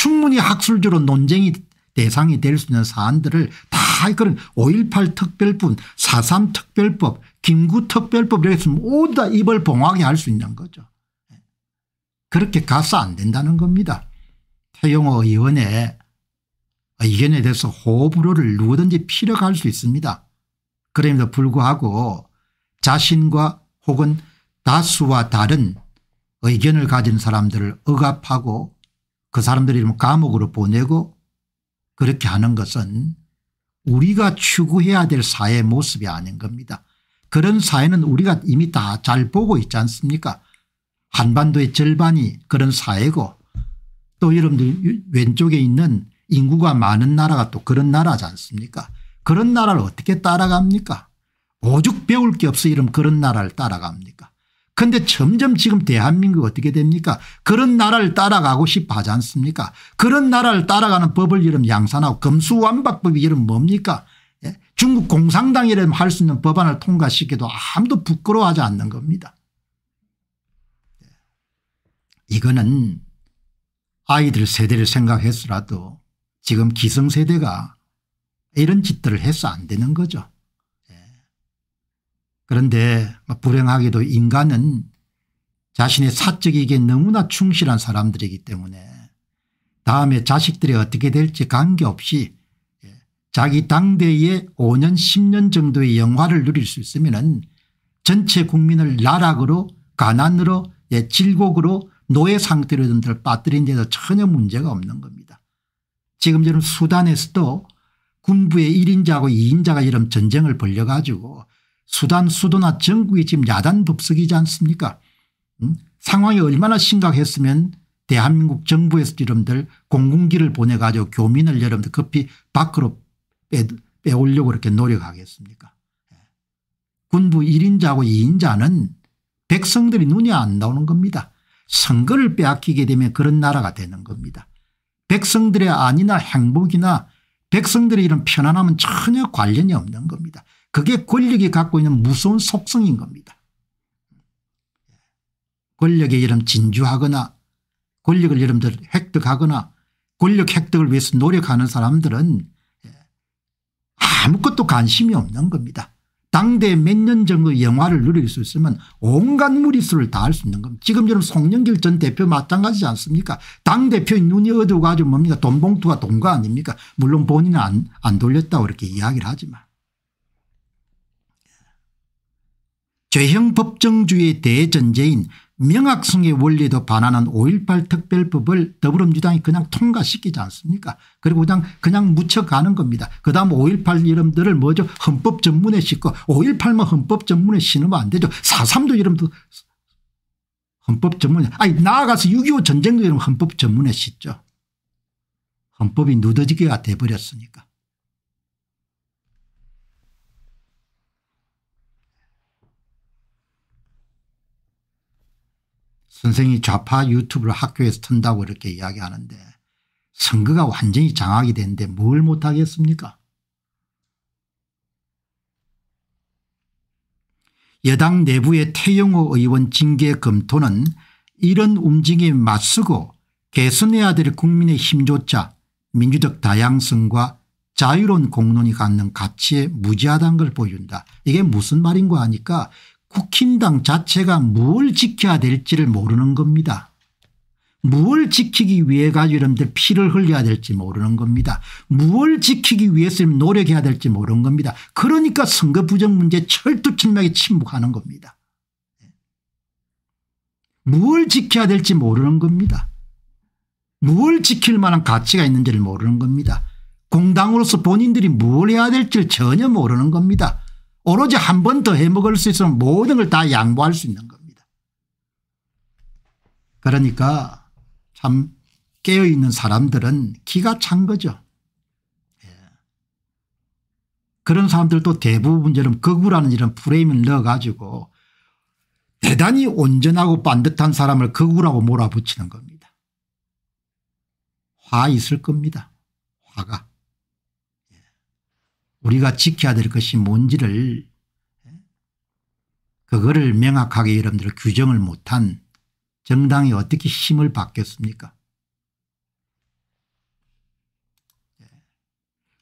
충분히 학술적으로 논쟁이 대상이 될 수 있는 사안들을 다 그런 5.18 특별법, 4.3 특별법, 김구 특별법 이렇게 해서 모두 다 입을 봉하게 할 수 있는 거죠. 그렇게 가서 안 된다는 겁니다. 태용호 의원의 의견에 아, 대해서 호불호를 누구든지 피력할 수 있습니다. 그럼에도 불구하고 자신과 혹은 다수와 다른 의견을 가진 사람들을 억압하고 그 사람들을 감옥으로 보내고 그렇게 하는 것은 우리가 추구해야 될사회 모습이 아닌 겁니다. 그런 사회는 우리가 이미 다 잘 보고 있지 않습니까 한반도의 절반이 그런 사회고 또 여러분들 왼쪽에 있는 인구가 많은 나라가 또 그런 나라지 않습니까 그런 나라를 어떻게 따라갑니까 오죽 배울 게 없어 이러면 그런 나라를 따라갑니까 근데 점점 지금 대한민국 어떻게 됩니까 그런 나라를 따라가고 싶어 하지 않습니까 그런 나라를 따라가는 법을 이름 양산하고 금수완박법이 이름 뭡니까 예? 중국 공산당이라면 할 수 있는 법안을 통과시켜도 아무도 부끄러워하지 않는 겁니다 예. 이거는 아이들 세대를 생각해서라도 지금 기성세대가 이런 짓들을 해서 안 되는 거죠. 예. 그런데 불행하게도 인간은 자신의 사적이기에 너무나 충실한 사람들이기 때문에 다음에 자식들이 어떻게 될지 관계없이 예, 자기 당대에 5년 10년 정도의 영화를 누릴 수 있으면 전체 국민을 나락으로 가난으로 예, 질곡으로 노예 상태로 빠뜨린 데도 전혀 문제가 없는 겁니다. 지금 저는 수단에서도 군부의 1인자하고 2인자가 이런 전쟁을 벌려가지고 수단 수도나 전국이 지금 야단 법석이지 않습니까 음? 상황이 얼마나 심각했으면 대한민국 정부에서 여러분들 공군기를 보내가지고 교민을 여러분들 급히 밖으로 빼, 빼오려고 그렇게 노력하겠습니까 예. 군부 1인자하고 2인자는 백성들이 눈이 안 나오는 겁니다. 선거를 빼앗기게 되면 그런 나라가 되는 겁니다. 백성들의 안이나 행복이나 백성들의 이런 편안함은 전혀 관련이 없는 겁니다. 그게 권력이 갖고 있는 무서운 속성인 겁니다. 권력에 이름 진주하거나 권력을 여러분들 획득하거나 권력 획득을 위해서 노력하는 사람들은 아무것도 관심이 없는 겁니다. 당대 몇 년전의 영화를 누릴 수 있으면 온갖 무리수를 다 할 수 있는 겁니다. 지금 저는 송영길 전 대표 마찬가지지 않습니까 당 대표의 눈이 어두워가지고 뭡니까 돈봉투가 돈거 아닙니까 물론 본인은 안, 안 돌렸다고 이렇게 이야기를 하지만 죄형 법정주의 대전제인 명확성의 원리에도 반하는 5.18 특별법을 더불어민주당이 그냥 통과시키지 않습니까 그리고 그냥 그냥 묻혀가는 겁니다. 그다음 5.18 이름들을 뭐죠 헌법 전문에 싣고 5.18만 뭐 헌법 전문에 신으면 안 되죠. 4.3도 이름도 헌법 전문에 아니 나아가서 6.25 전쟁도 이름 헌법 전문에 싣죠. 헌법이 누더지기가 돼버렸으니까. 선생이 좌파 유튜브를 학교에서 튼다고 이렇게 이야기하는데 선거가 완전히 장악이 되는데뭘 못하겠습니까 여당 내부의 태영호 의원 징계 검토는 이런 움직임에 맞서고 개선해야 될 국민의 힘조차 민주적 다양성과 자유로운 공론이 갖는 가치에 무지하다는 걸 보여준다. 이게 무슨 말인가 하니까 국힘당 자체가 무엇 지켜야 될지를 모르는 겁니다. 무 지키기 위해 가지고 여러분들 피를 흘려야 될지 모르는 겁니다. 무 지키기 위해서 노력해야 될지 모르는 겁니다. 그러니까 선거 부정 문제 철두철미하게 침묵하는 겁니다. 무 지켜야 될지 모르는 겁니다. 무 지킬 만한 가치가 있는지를 모르는 겁니다. 공당으로서 본인들이 뭘 해야 될지 전혀 모르는 겁니다. 오로지 한 번 더 해먹을 수 있으면 모든 걸 다 양보할 수 있는 겁니다. 그러니까 참 깨어있는 사람들은 기가 찬 거죠. 예. 그런 사람들도 대부분처럼 거구라는 이런 프레임을 넣어가지고 대단히 온전하고 반듯한 사람을 거구라고 몰아붙이는 겁니다. 화 있을 겁니다. 화가. 우리가 지켜야 될 것이 뭔지를 예? 그거를 명확하게 여러분들 규정을 못한 정당이 어떻게 힘을 받겠습니까 예.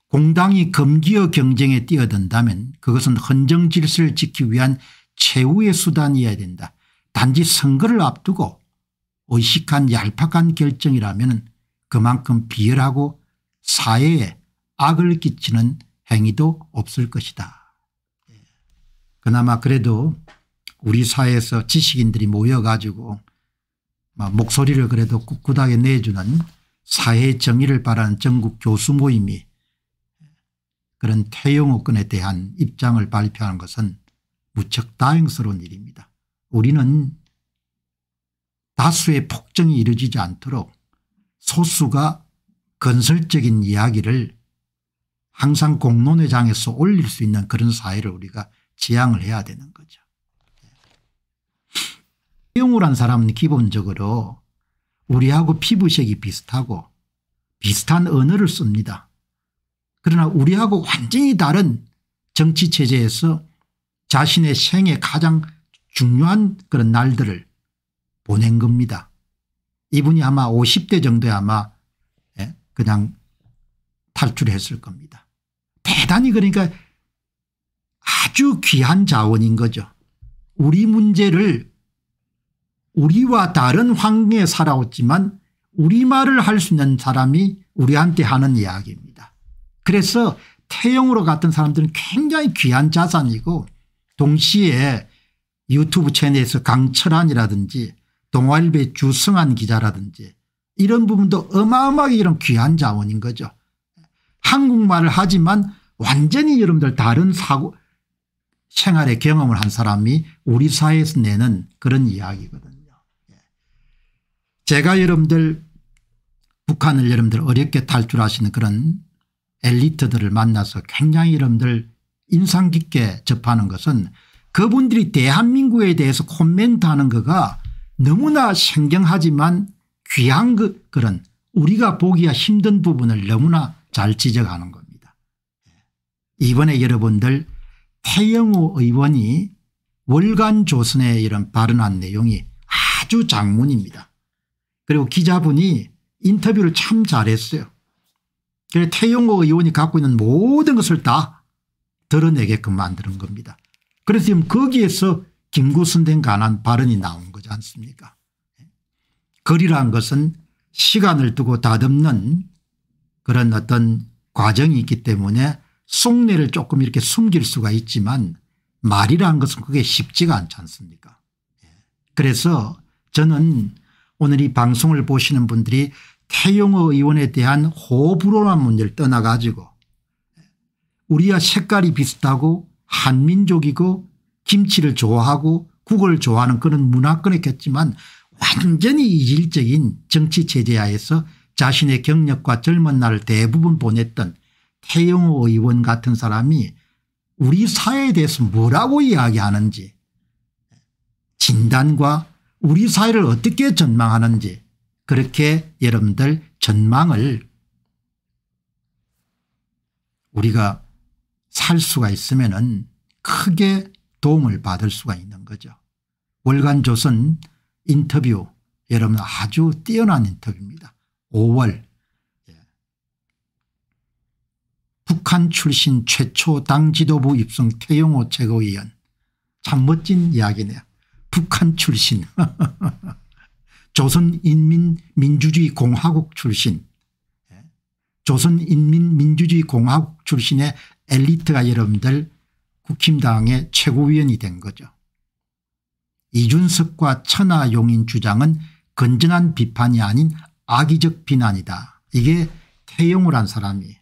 공당이 금지어 경쟁에 뛰어든다면 그것은 헌정 질서를 지키기 위한 최후의 수단이어야 된다. 단지 선거를 앞두고 의식한 얄팍한 결정이라면 그만큼 비열하고 사회에 악을 끼치는 행위도 없을 것이다. 그나마 그래도 우리 사회에서 지식인들이 모여가지고 뭐 목소리를 그래도 꿋꿋하게 내주는 사회 정의를 바라는 전국 교수 모임이 그런 태용호권에 대한 입장을 발표한 것은 무척 다행스러운 일입니다. 우리는 다수의 폭정이 이루어지지 않도록 소수가 건설적인 이야기를 항상 공론의장에서 올릴 수 있는 그런 사회를 우리가 지향을 해야 되는 거죠. 예. 이용우란 사람은 기본적으로 우리하고 피부색이 비슷하고 비슷한 언어를 씁니다. 그러나 우리하고 완전히 다른 정치체제에서 자신의 생애 가장 중요한 그런 날들을 보낸 겁니다. 이분이 아마 50대 정도에 아마 예, 그냥 탈출했을 겁니다. 대단히 그러니까 아주 귀한 자원인 거죠. 우리 문제를 우리와 다른 환경에 살아왔지만 우리말을 할 수 있는 사람이 우리한테 하는 이야기입니다. 그래서 태영으로 같은 사람들은 굉장히 귀한 자산이고 동시에 유튜브 채널에서 강철환이라든지 동아일보의 주승환 기자라든지 이런 부분도 어마어마하게 이런 귀한 자원인 거죠. 한국말을 하지만 완전히 여러분들 다른 사고 생활의 경험을 한 사람이 우리 사회에서 내는 그런 이야기거든요. 예. 제가 여러분들 북한을 여러분들 어렵게 탈출하시는 그런 엘리트들을 만나서 굉장히 여러분들 인상 깊게 접하는 것은 그분들이 대한민국에 대해서 코멘트하는 거가 너무나 생경하지만 귀한 그, 그런 우리가 보기가 힘든 부분을 너무나 잘 지적하는 거요 이번에 여러분들 태영호 의원이 월간 조선에 이런 발언한 내용이 아주 장문입니다. 그리고 기자분이 인터뷰를 참 잘했어요. 그래서 태영호 의원이 갖고 있는 모든 것을 다 드러내게끔 만드는 겁니다. 그래서 지금 거기에서 김구순된 관한 발언이 나온 거지 않습니까 거리란 것은 시간을 두고 다듬는 그런 어떤 과정이 있기 때문에 속내를 조금 이렇게 숨길 수가 있지만 말이라는 것은 그게 쉽지가 않지 않습니까 예. 그래서 저는 오늘 이 방송을 보시는 분들이 태용호 의원에 대한 호불호란 문제를 떠나 가지고 우리와 색깔이 비슷하고 한민족이고 김치를 좋아하고 국을 좋아하는 그런 문화권이겠지만 완전히 이질적인 정치 체제 하에서 자신의 경력과 젊은 날을 대부분 보냈던 태영호 의원 같은 사람이 우리 사회에 대해서 뭐라고 이야기하는지 진단과 우리 사회를 어떻게 전망하는지 그렇게 여러분들 전망을 우리가 살 수가 있으면 은 크게 도움을 받을 수가 있는 거죠. 월간조선 인터뷰 여러분 아주 뛰어난 인터뷰입니다. 5월 북한 출신 최초 당 지도부 입성 태용호 최고위원 참 멋진 이야기네요. 북한 출신 조선인민민주주의공화국 출신 예. 조선인민민주주의공화국 출신의 엘리트가 여러분들 국힘당의 최고위원이 된 거죠. 이준석과 천하용인 주장은 건전한 비판이 아닌 악의적 비난이다. 이게 태용호란 사람이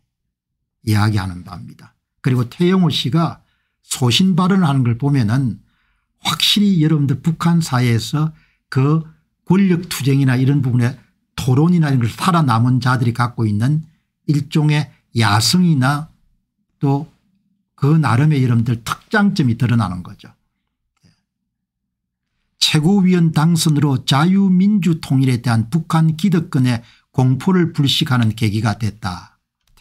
이야기하는 바입니다. 그리고 태영호 씨가 소신 발언 하는 걸 보면은 확실히 여러분들 북한 사회에서 그 권력투쟁이나 이런 부분에 토론이나 이런 걸 살아남은 자들이 갖고 있는 일종의 야성이나 또 그 나름의 여러분들 특장점이 드러나는 거죠. 최고위원 당선으로 자유민주통일에 대한 북한 기득권의 공포를 불식하는 계기가 됐다.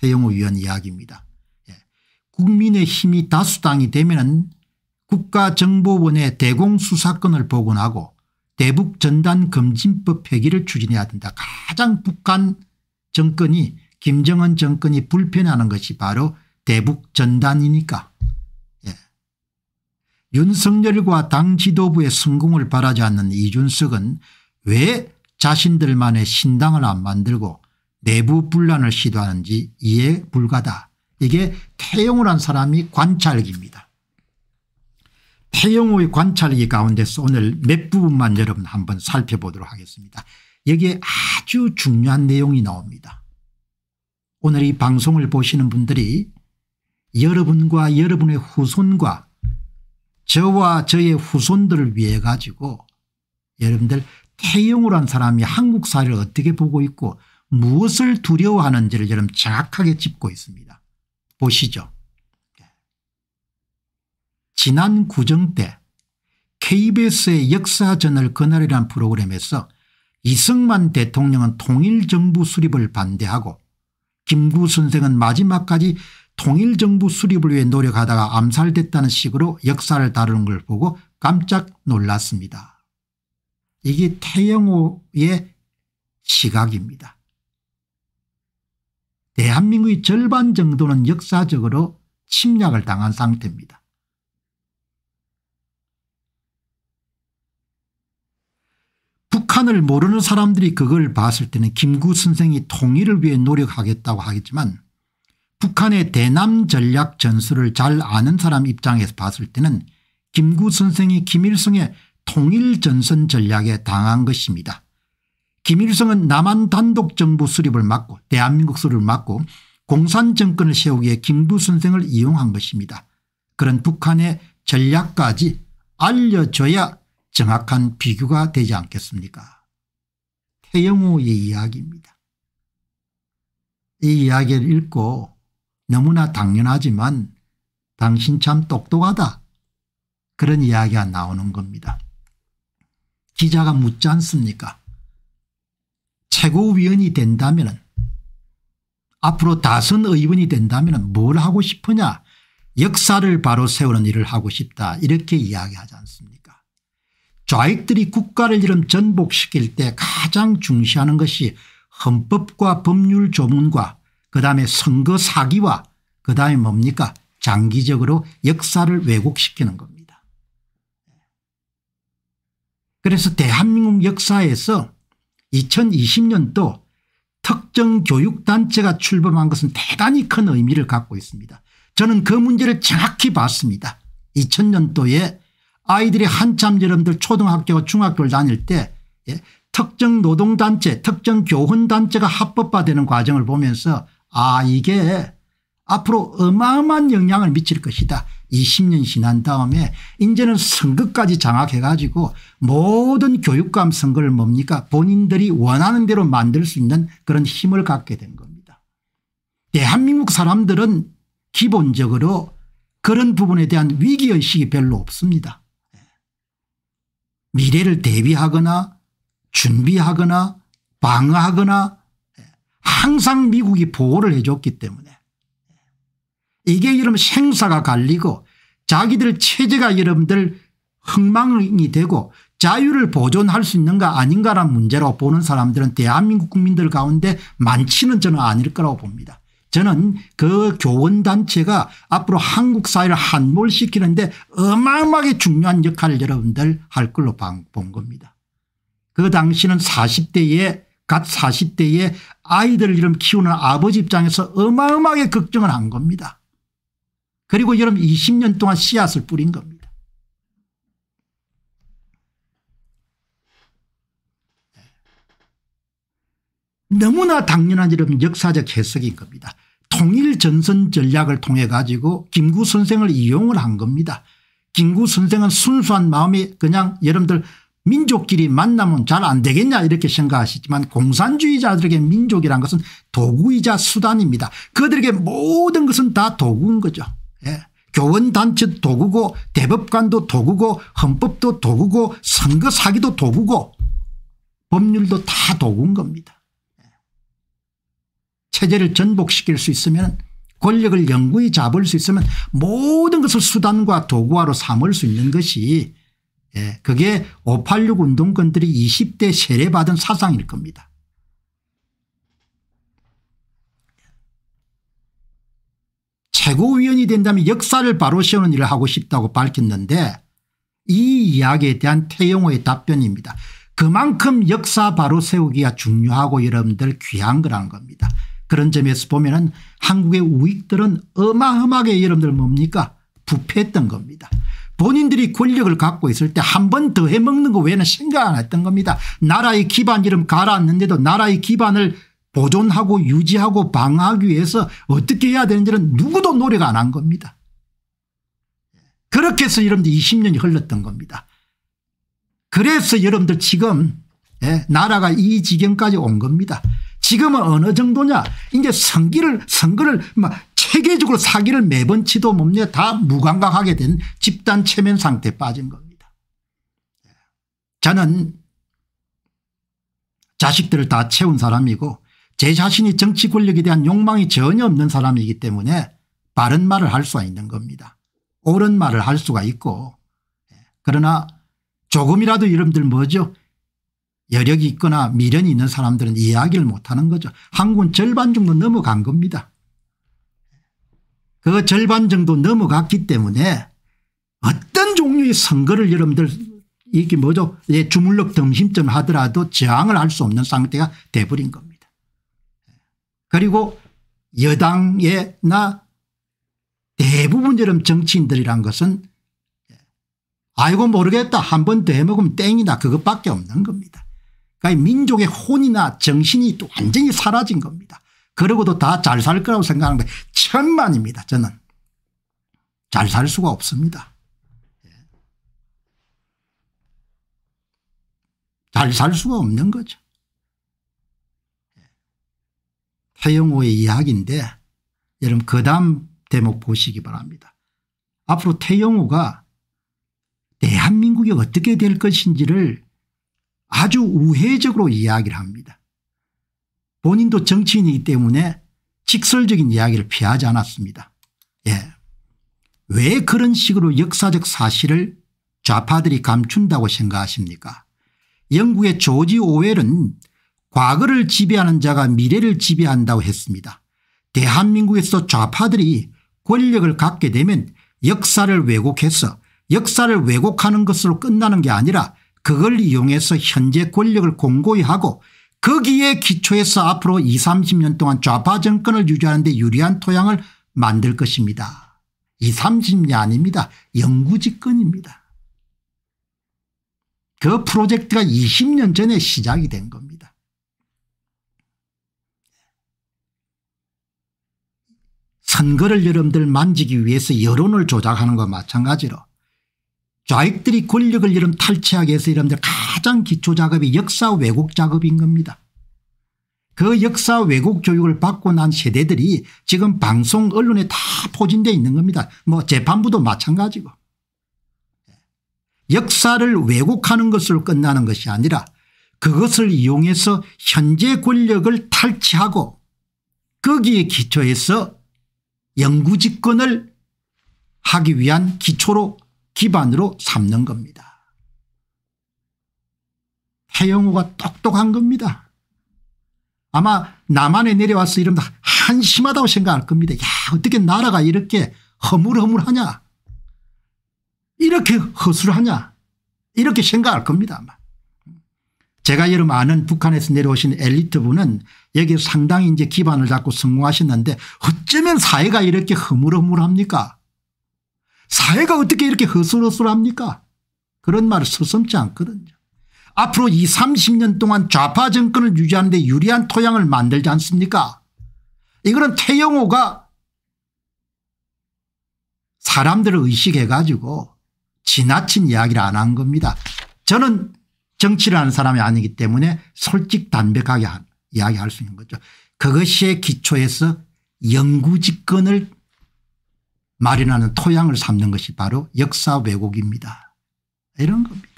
태영호 위원 이야기입니다. 예. 국민의힘이 다수당이 되면 국가정보원의 대공수사권을 복원하고 대북전단검진법 폐기를 추진해야 된다. 가장 북한 정권이 김정은 정권이 불편하는 것이 바로 대북전단이니까 예. 윤석열과 당 지도부의 성공을 바라지 않는 이준석은 왜 자신들만의 신당을 안 만들고 내부 분란을 시도하는지 이해 불가다. 이게 태용을한 사람이 관찰기입니다. 태용의 관찰기 가운데서 오늘 몇 부분만 여러분 한번 살펴보도록 하겠습니다. 여기에 아주 중요한 내용이 나옵니다. 오늘 이 방송을 보시는 분들이 여러분과 여러분의 후손과 저와 저의 후손들을 위해 가지고 여러분들 태용을한 사람이 한국 사회를 어떻게 보고 있고 무엇을 두려워하는지를 여러분 정확하게 짚고 있습니다. 보시죠. 지난 구정 때 KBS의 역사전을 그날이란 프로그램에서 이승만 대통령은 통일정부 수립을 반대하고 김구 선생은 마지막까지 통일정부 수립을 위해 노력하다가 암살됐다는 식으로 역사를 다루는 걸 보고 깜짝 놀랐습니다. 이게 태영호의 시각입니다. 대한민국의 절반 정도는 역사적으로 침략을 당한 상태입니다. 북한을 모르는 사람들이 그걸 봤을 때는 김구 선생이 통일을 위해 노력하겠다고 하겠지만 북한의 대남 전략 전술을 잘 아는 사람 입장에서 봤을 때는 김구 선생이 김일성의 통일 전선 전략에 당한 것입니다. 김일성은 남한 단독 정부 수립을 막고 대한민국 수립을 막고 공산 정권을 세우기에 김부 선생을 이용한 것입니다. 그런 북한의 전략까지 알려줘야 정확한 비교가 되지 않겠습니까 태영호의 이야기입니다. 이 이야기를 읽고 너무나 당연하지만 당신 참 똑똑하다 그런 이야기가 나오는 겁니다. 기자가 묻지 않습니까 최고위원이 된다면 앞으로 다선 의원이 된다면 뭘 하고 싶으냐 역사를 바로 세우는 일을 하고 싶다 이렇게 이야기하지 않습니까 좌익들이 국가를 이름 전복시킬 때 가장 중시하는 것이 헌법과 법률 조문과 그다음에 선거 사기와 그다음에 뭡니까 장기적으로 역사를 왜곡시키는 겁니다. 그래서 대한민국 역사에서 2020년도 특정 교육단체가 출범한 것은 대단히 큰 의미를 갖고 있습니다. 저는 그 문제를 정확히 봤습니다. 2000년도에 아이들이 한참 여러분들 초등학교 와 중학교를 다닐 때 예, 특정 노동단체 특정 교훈단체가 합법화되는 과정을 보면서 아 이게 앞으로 어마어마한 영향을 미칠 것이다. 20년 지난 다음에 이제는 선거까지 장악해 가지고 모든 교육감 선거를 뭡니까 본인들이 원하는 대로 만들 수 있는 그런 힘을 갖게 된 겁니다. 대한민국 사람들은 기본적으로 그런 부분에 대한 위기의식이 별로 없습니다. 예. 미래를 대비하거나 준비하거나 방어하거나 예. 항상 미국이 보호를 해줬기 때문에 이게 이러분 생사가 갈리고 자기들 체제가 여러분들 흥망이 되고 자유를 보존할 수 있는가 아닌가라는 문제로 보는 사람들은 대한민국 국민들 가운데 많지는 저는 아닐 거라고 봅니다. 저는 그 교원단체가 앞으로 한국 사회를 한몰시키는데 어마어마하게 중요한 역할을 여러분들 할 걸로 본 겁니다. 그 당시는 40대에 갓 40대에 아이들 이름 키우는 아버지 입장에서 어마어마하게 걱정을 한 겁니다. 그리고 여러분 20년 동안 씨앗을 뿌린 겁니다. 네. 너무나 당연한 여러분 역사적 해석인 겁니다. 통일 전선 전략을 통해 가지고 김구 선생을 이용을 한 겁니다. 김구 선생은 순수한 마음이 그냥 여러분들 민족끼리 만나면 잘 안 되겠냐 이렇게 생각하시지만 공산주의자들에게 민족이란 것은 도구이자 수단입니다. 그들에게 모든 것은 다 도구인 거죠. 예. 교원단체도 도구고 대법관도 도구고 헌법도 도구고 선거 사기도 도구고 법률도 다 도구인 겁니다. 예. 체제를 전복시킬 수 있으면 권력을 영구히 잡을 수 있으면 모든 것을 수단과 도구화로 삼을 수 있는 것이 예, 그게 586 운동권들이 20대 세례받은 사상일 겁니다. 최고위원이 된다면 역사를 바로 세우는 일을 하고 싶다고 밝혔는데 이 이야기에 대한 태용호의 답변입니다. 그만큼 역사 바로 세우기가 중요하고 여러분들 귀한 거란 겁니다. 그런 점에서 보면 은 한국의 우익들은 어마어마하게 여러분들 뭡니까 부패했던 겁니다. 본인들이 권력을 갖고 있을 때 한 번 더 해먹는 거 외에는 생각 안 했던 겁니다. 나라의 기반 이름 갈았는데도 나라의 기반을 보존하고 유지하고 방어하기 위해서 어떻게 해야 되는지는 누구도 노력 안 한 겁니다. 그렇게 해서 여러분들 20년이 흘렀던 겁니다. 그래서 여러분들 지금 예, 나라가 이 지경까지 온 겁니다. 지금은 어느 정도냐 이제 선기를 선거를 막 체계적으로 사기를 매번 치도 뭡니다 무감각하게 된 집단 체면 상태에 빠진 겁니다. 예. 저는 자식들을 다 채운 사람이고 제 자신이 정치 권력에 대한 욕망이 전혀 없는 사람이기 때문에 바른 말을 할 수가 있는 겁니다. 옳은 말을 할 수가 있고 예. 그러나 조금이라도 여러분들 뭐죠 여력이 있거나 미련이 있는 사람들은 이야기를 못하는 거죠. 한국은 절반 정도 넘어간 겁니다. 그 절반 정도 넘어갔기 때문에 어떤 종류의 선거를 여러분들 이게 뭐죠 예, 주물럭 등심점 하더라도 저항을 할 수 없는 상태가 돼버린 겁니다. 그리고 여당에나 대부분처럼 정치인들이란 것은 예, 아이고 모르겠다 한 번 더 해먹으면 땡이다 그것밖에 없는 겁니다. 그러니까 민족의 혼이나 정신이 또 완전히 사라진 겁니다. 그러고도 다 잘 살 거라고 생각하는데 천만입니다 저는. 잘 살 수가 없습니다. 예. 잘살 수가 없는 거죠. 태영호의 이야기인데 여러분 그 다음 대목 보시기 바랍니다. 앞으로 태영호가 대한민국이 어떻게 될 것인지를 아주 우회적으로 이야기를 합니다. 본인도 정치인이기 때문에 직설적인 이야기를 피하지 않았습니다. 예. 왜 그런 식으로 역사적 사실을 좌파들이 감춘다고 생각하십니까? 영국의 조지 오웰은 과거를 지배하는 자가 미래를 지배한다고 했습니다. 대한민국에서 좌파들이 권력을 갖게 되면 역사를 왜곡해서 역사를 왜곡하는 것으로 끝나는 게 아니라 그걸 이용해서 현재 권력을 공고히 하고 거기에 기초해서 앞으로 20, 30년 동안 좌파 정권을 유지하는 데 유리한 토양을 만들 것입니다. 20, 30년이 아닙니다. 영구직권입니다. 그 프로젝트가 20년 전에 시작이 된 겁니다. 선거를 여러분들 만지기 위해서 여론을 조작하는 것과 마찬가지로 좌익들이 권력을 여러분 탈취하기 위해서 여러분들 가장 기초작업이 역사 왜곡 작업인 겁니다. 그 역사 왜곡 교육을 받고 난 세대들이 지금 방송 언론에 다 포진되어 있는 겁니다. 뭐 재판부도 마찬가지고. 역사를 왜곡하는 것으로 끝나는 것이 아니라 그것을 이용해서 현재 권력을 탈취하고 거기에 기초해서 영구 집권을 하기 위한 기초로 기반으로 삼는 겁니다. 태영호가 똑똑한 겁니다. 아마 남한에 내려와서 이러면 한심하다고 생각할 겁니다. 야 어떻게 나라가 이렇게 허물허물하냐 이렇게 허술하냐 이렇게 생각할 겁니다. 아마. 제가 여름 아는 북한에서 내려오신 엘리트분은 여기 상당히 이제 기반을 잡고 성공하셨는데 어쩌면 사회가 이렇게 허물허물합니까 사회가 어떻게 이렇게 허술허술합니까 그런 말을 서슴지 않거든요. 앞으로 20, 30년 동안 좌파 정권을 유지하는 데 유리한 토양을 만들지 않습니까 이거는 태영호가 사람들을 의식해 가지고 지나친 이야기를 안 한 겁니다. 저는 정치를 하는 사람이 아니기 때문에 솔직 담백하게 이야기할 수 있는 거죠. 그것이 기초해서 영구집권을 마련하는 토양을 삼는 것이 바로 역사 왜곡입니다. 이런 겁니다.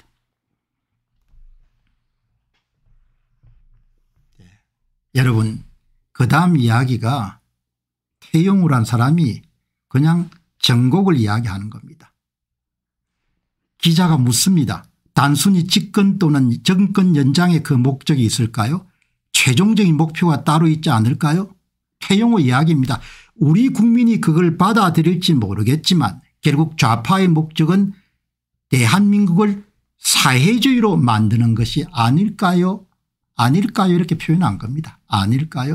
네. 여러분 그 다음 이야기가 태용우란 사람이 그냥 정곡을 이야기하는 겁니다. 기자가 묻습니다. 단순히 집권 또는 정권 연장의 그 목적이 있을까요 최종적인 목표가 따로 있지 않을까요 태용호 이야기입니다. 우리 국민이 그걸 받아들일지 모르겠지만 결국 좌파의 목적은 대한민국을 사회주의로 만드는 것이 아닐까요 아닐까요 이렇게 표현한 겁니다. 아닐까요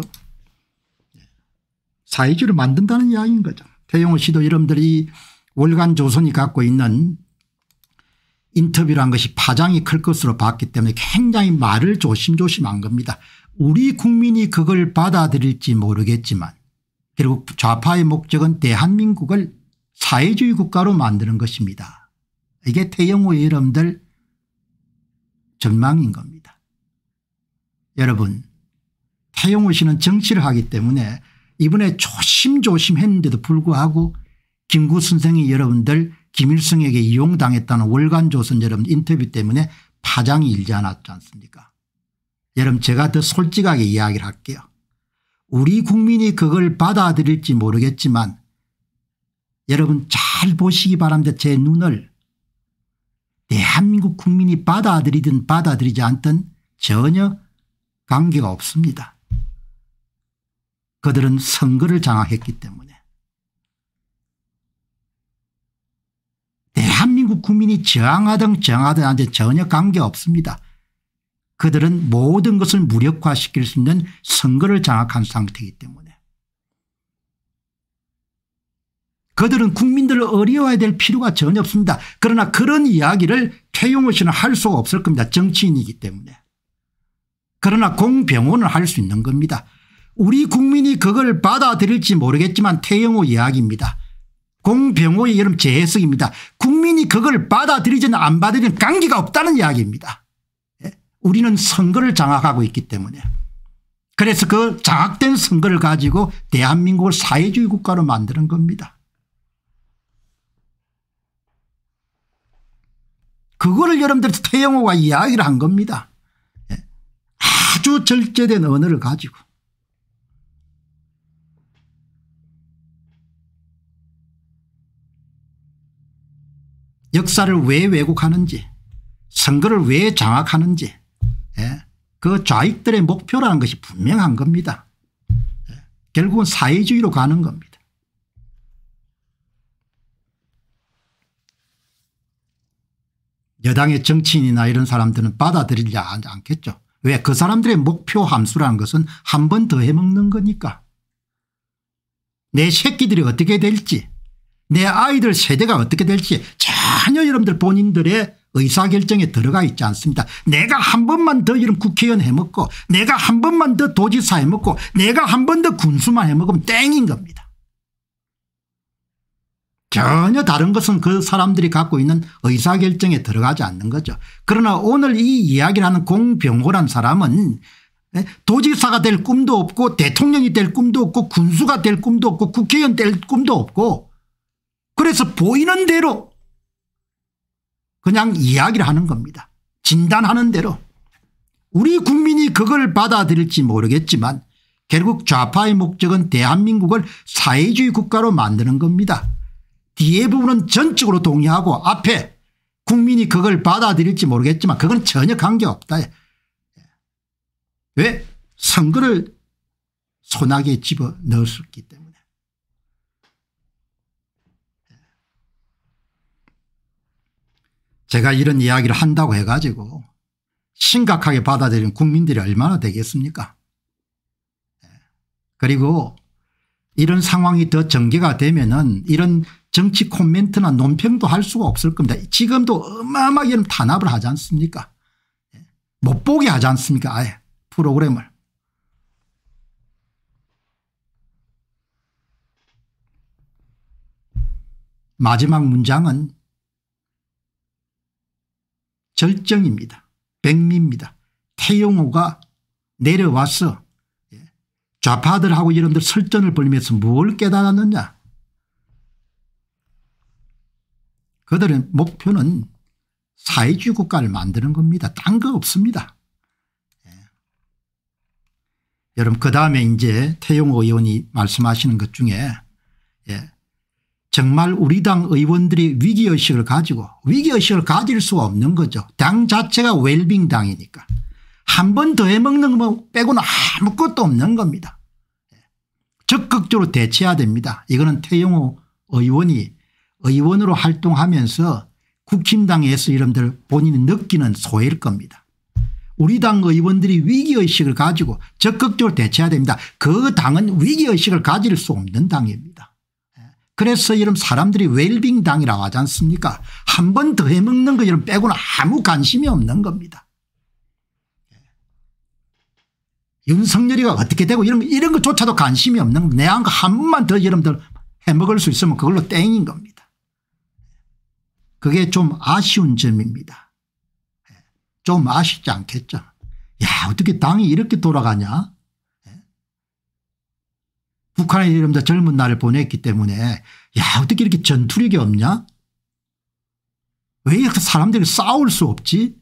사회주의를 만든다는 이야기인 거죠. 태용호 씨도 여러분들이 월간 조선이 갖고 있는 인터뷰란 것이 파장이 클 것으로 봤기 때문에 굉장히 말을 조심조심한 겁니다. 우리 국민이 그걸 받아들일지 모르겠지만 결국 좌파의 목적은 대한민국을 사회주의 국가로 만드는 것입니다. 이게 태영호 여러분들 전망인 겁니다. 여러분 태영호 씨는 정치를 하기 때문에 이번에 조심조심 했는데도 불구하고 김구 선생이 여러분들 김일성에게 이용당했다는 월간조선 여러분 인터뷰 때문에 파장이 일지 않았지 않습니까 여러분 제가 더 솔직하게 이야기를 할게요. 우리 국민이 그걸 받아들일지 모르겠지만 여러분 잘 보시기 바랍니다. 제 눈을 대한민국 국민이 받아들이든 받아들이지 않든 전혀 관계가 없습니다. 그들은 선거를 장악했기 때문에. 일부 국민이 저항하든 정하든 한데 전혀 관계없습니다. 그들은 모든 것을 무력화시킬 수 있는 선거를 장악한 상태이기 때문에 그들은 국민들을 어려워야 해될 필요가 전혀 없습니다. 그러나 그런 이야기를 최용호 씨는 할 수가 없을 겁니다. 정치인이기 때문에. 그러나 공병원을할 수 있는 겁니다. 우리 국민이 그걸 받아들일지 모르겠지만 태영호 이야기입니다. 공병호의 여름 재해석입니다. 국민이 그걸 받아들이든 안 받아들이든 관계가 없다는 이야기입니다. 예? 우리는 선거를 장악하고 있기 때문에 그래서 그 장악된 선거를 가지고 대한민국을 사회주의 국가로 만드는 겁니다. 그거를 여러분들 태영호가 이야기를 한 겁니다. 예? 아주 절제된 언어를 가지고 역사를 왜 왜곡하는지 선거를 왜 장악하는지 예. 그 좌익들의 목표라는 것이 분명한 겁니다. 예. 결국은 사회주의로 가는 겁니다. 여당의 정치인이나 이런 사람들은 받아들이지 않겠죠. 왜 그 사람들의 목표 함수라는 것은 한 번 더 해먹는 거니까. 내 새끼들이 어떻게 될지 내 아이들 세대가 어떻게 될지 전혀 여러분들 본인들의 의사결정에 들어가 있지 않습니다. 내가 한 번만 더 이런 국회의원 해먹고 내가 한 번만 더 도지사 해먹고 내가 한 번 더 군수만 해먹으면 땡인 겁니다. 전혀 다른 것은 그 사람들이 갖고 있는 의사결정에 들어가지 않는 거죠. 그러나 오늘 이 이야기를 하는 공병호란 사람은 예, 도지사가 될 꿈도 없고 대통령이 될 꿈도 없고 군수가 될 꿈도 없고 국회의원 될 꿈도 없고 그래서 보이는 대로 그냥 이야기를 하는 겁니다. 진단하는 대로. 우리 국민이 그걸 받아들일지 모르겠지만 결국 좌파의 목적은 대한민국을 사회주의 국가로 만드는 겁니다. 뒤에 부분은 전적으로 동의하고 앞에 국민이 그걸 받아들일지 모르겠지만 그건 전혀 관계없다. 왜? 선거를 소나기에 집어넣었기 때문에. 제가 이런 이야기를 한다고 해가지고 심각하게 받아들이는 국민들이 얼마나 되겠습니까 예. 그리고 이런 상황이 더 전개가 되면은 이런 정치 코멘트나 논평도 할 수가 없을 겁니다. 지금도 어마어마하게 탄압을 하지 않습니까 예. 못 보게 하지 않습니까 아예 프로그램을. 마지막 문장은 절정입니다. 백미입니다. 태용호가 내려와서 예, 좌파들하고 여러분들 설전을 벌리면서 뭘 깨달았느냐 그들의 목표는 사회주의 국가를 만드는 겁니다. 딴 거 없습니다. 예. 여러분 그 다음에 이제 태용 호 의원이 말씀하시는 것 중에 정말 우리 당 의원들이 위기의식을 가지고 위기의식을 가질 수가 없는 거죠. 당 자체가 웰빙 당이니까. 한 번 더 해먹는 거 빼고는 아무것도 없는 겁니다. 적극적으로 대체해야 됩니다. 이거는 태용호 의원이 의원으로 활동하면서 국힘당에서 이름들 본인이 느끼는 소외일 겁니다. 우리 당 의원들이 위기의식을 가지고 적극적으로 대체해야 됩니다. 그 당은 위기의식을 가질 수 없는 당입니다. 그래서 이런 사람들이 웰빙 당이라고 하지 않습니까 한 번 더 해먹는 거 이런 빼고는 아무 관심이 없는 겁니다. 예. 윤석열이가 어떻게 되고 이런, 이런 것조차도 관심이 없는 내한 거한 번만 더 여러분들 해먹을 수 있으면 그걸로 땡인 겁니다. 그게 좀 아쉬운 점입니다. 예. 좀 아쉽지 않겠죠. 야 어떻게 당이 이렇게 돌아가냐 북한의이름자 젊은 날을 보냈기 때문에 야 어떻게 이렇게 전투력이 없냐 왜 이렇게 사람들이 싸울 수 없지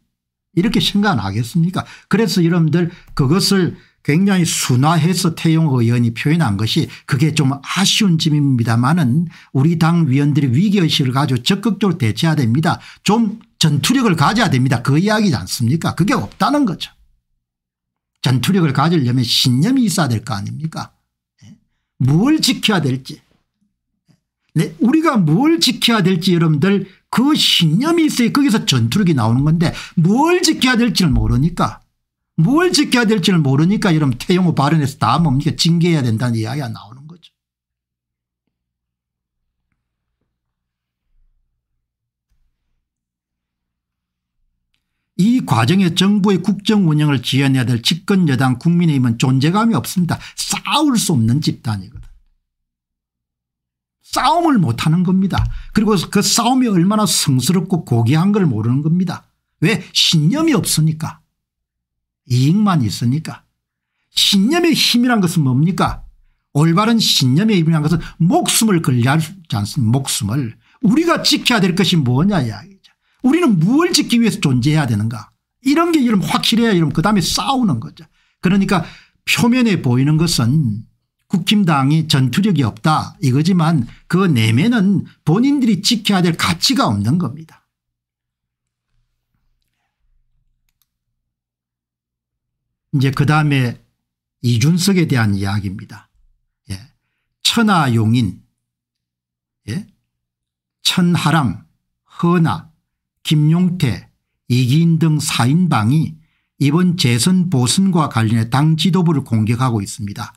이렇게 생각 안 하겠습니까 그래서 여러분들 그것을 굉장히 순화해서 태용 의원이 표현한 것이 그게 좀 아쉬운 점입니다만은 우리 당 위원들이 위기의식을 가지고 적극적으로 대처해야 됩니다. 좀 전투력을 가져야 됩니다. 그 이야기지 않습니까 그게 없다는 거죠. 전투력을 가지려면 신념이 있어야 될 거 아닙니까 뭘 지켜야 될지 네, 우리가 뭘 지켜야 될지 여러분들 그 신념이 있어요 거기서 전투력이 나오는 건데 뭘 지켜야 될지를 모르니까 뭘 지켜야 될지를 모르니까 여러분 태영호 발언에서 다 뭡니까 징계해야 된다는 이야기가 나오는 이 과정에 정부의 국정 운영을 지원해야 될 집권 여당 국민의힘은 존재감이 없습니다. 싸울 수 없는 집단이거든. 싸움을 못하는 겁니다. 그리고 그 싸움이 얼마나 성스럽고 고귀한 걸 모르는 겁니다. 왜 신념이 없으니까 이익만 있으니까 신념의 힘이란 것은 뭡니까 올바른 신념의 힘이란 것은 목숨을 걸려 하지 않습니까 목숨을 우리가 지켜야 될 것이 뭐냐 이야기 우리는 무엇을 지키기 위해서 존재해야 되는가 이런 게 여러분 확실해야 여러분 그 다음에 싸우는 거죠. 그러니까 표면에 보이는 것은 국힘당이 전투력이 없다 이거지만 그 내면은 본인들이 지켜야 될 가치가 없는 겁니다. 이제 그 다음에 이준석에 대한 이야기입니다. 예. 천하용인 예? 천하랑 허나 김용태, 이기인 등 4인방이 이번 재선 보선과 관련해 당 지도부를 공격하고 있습니다.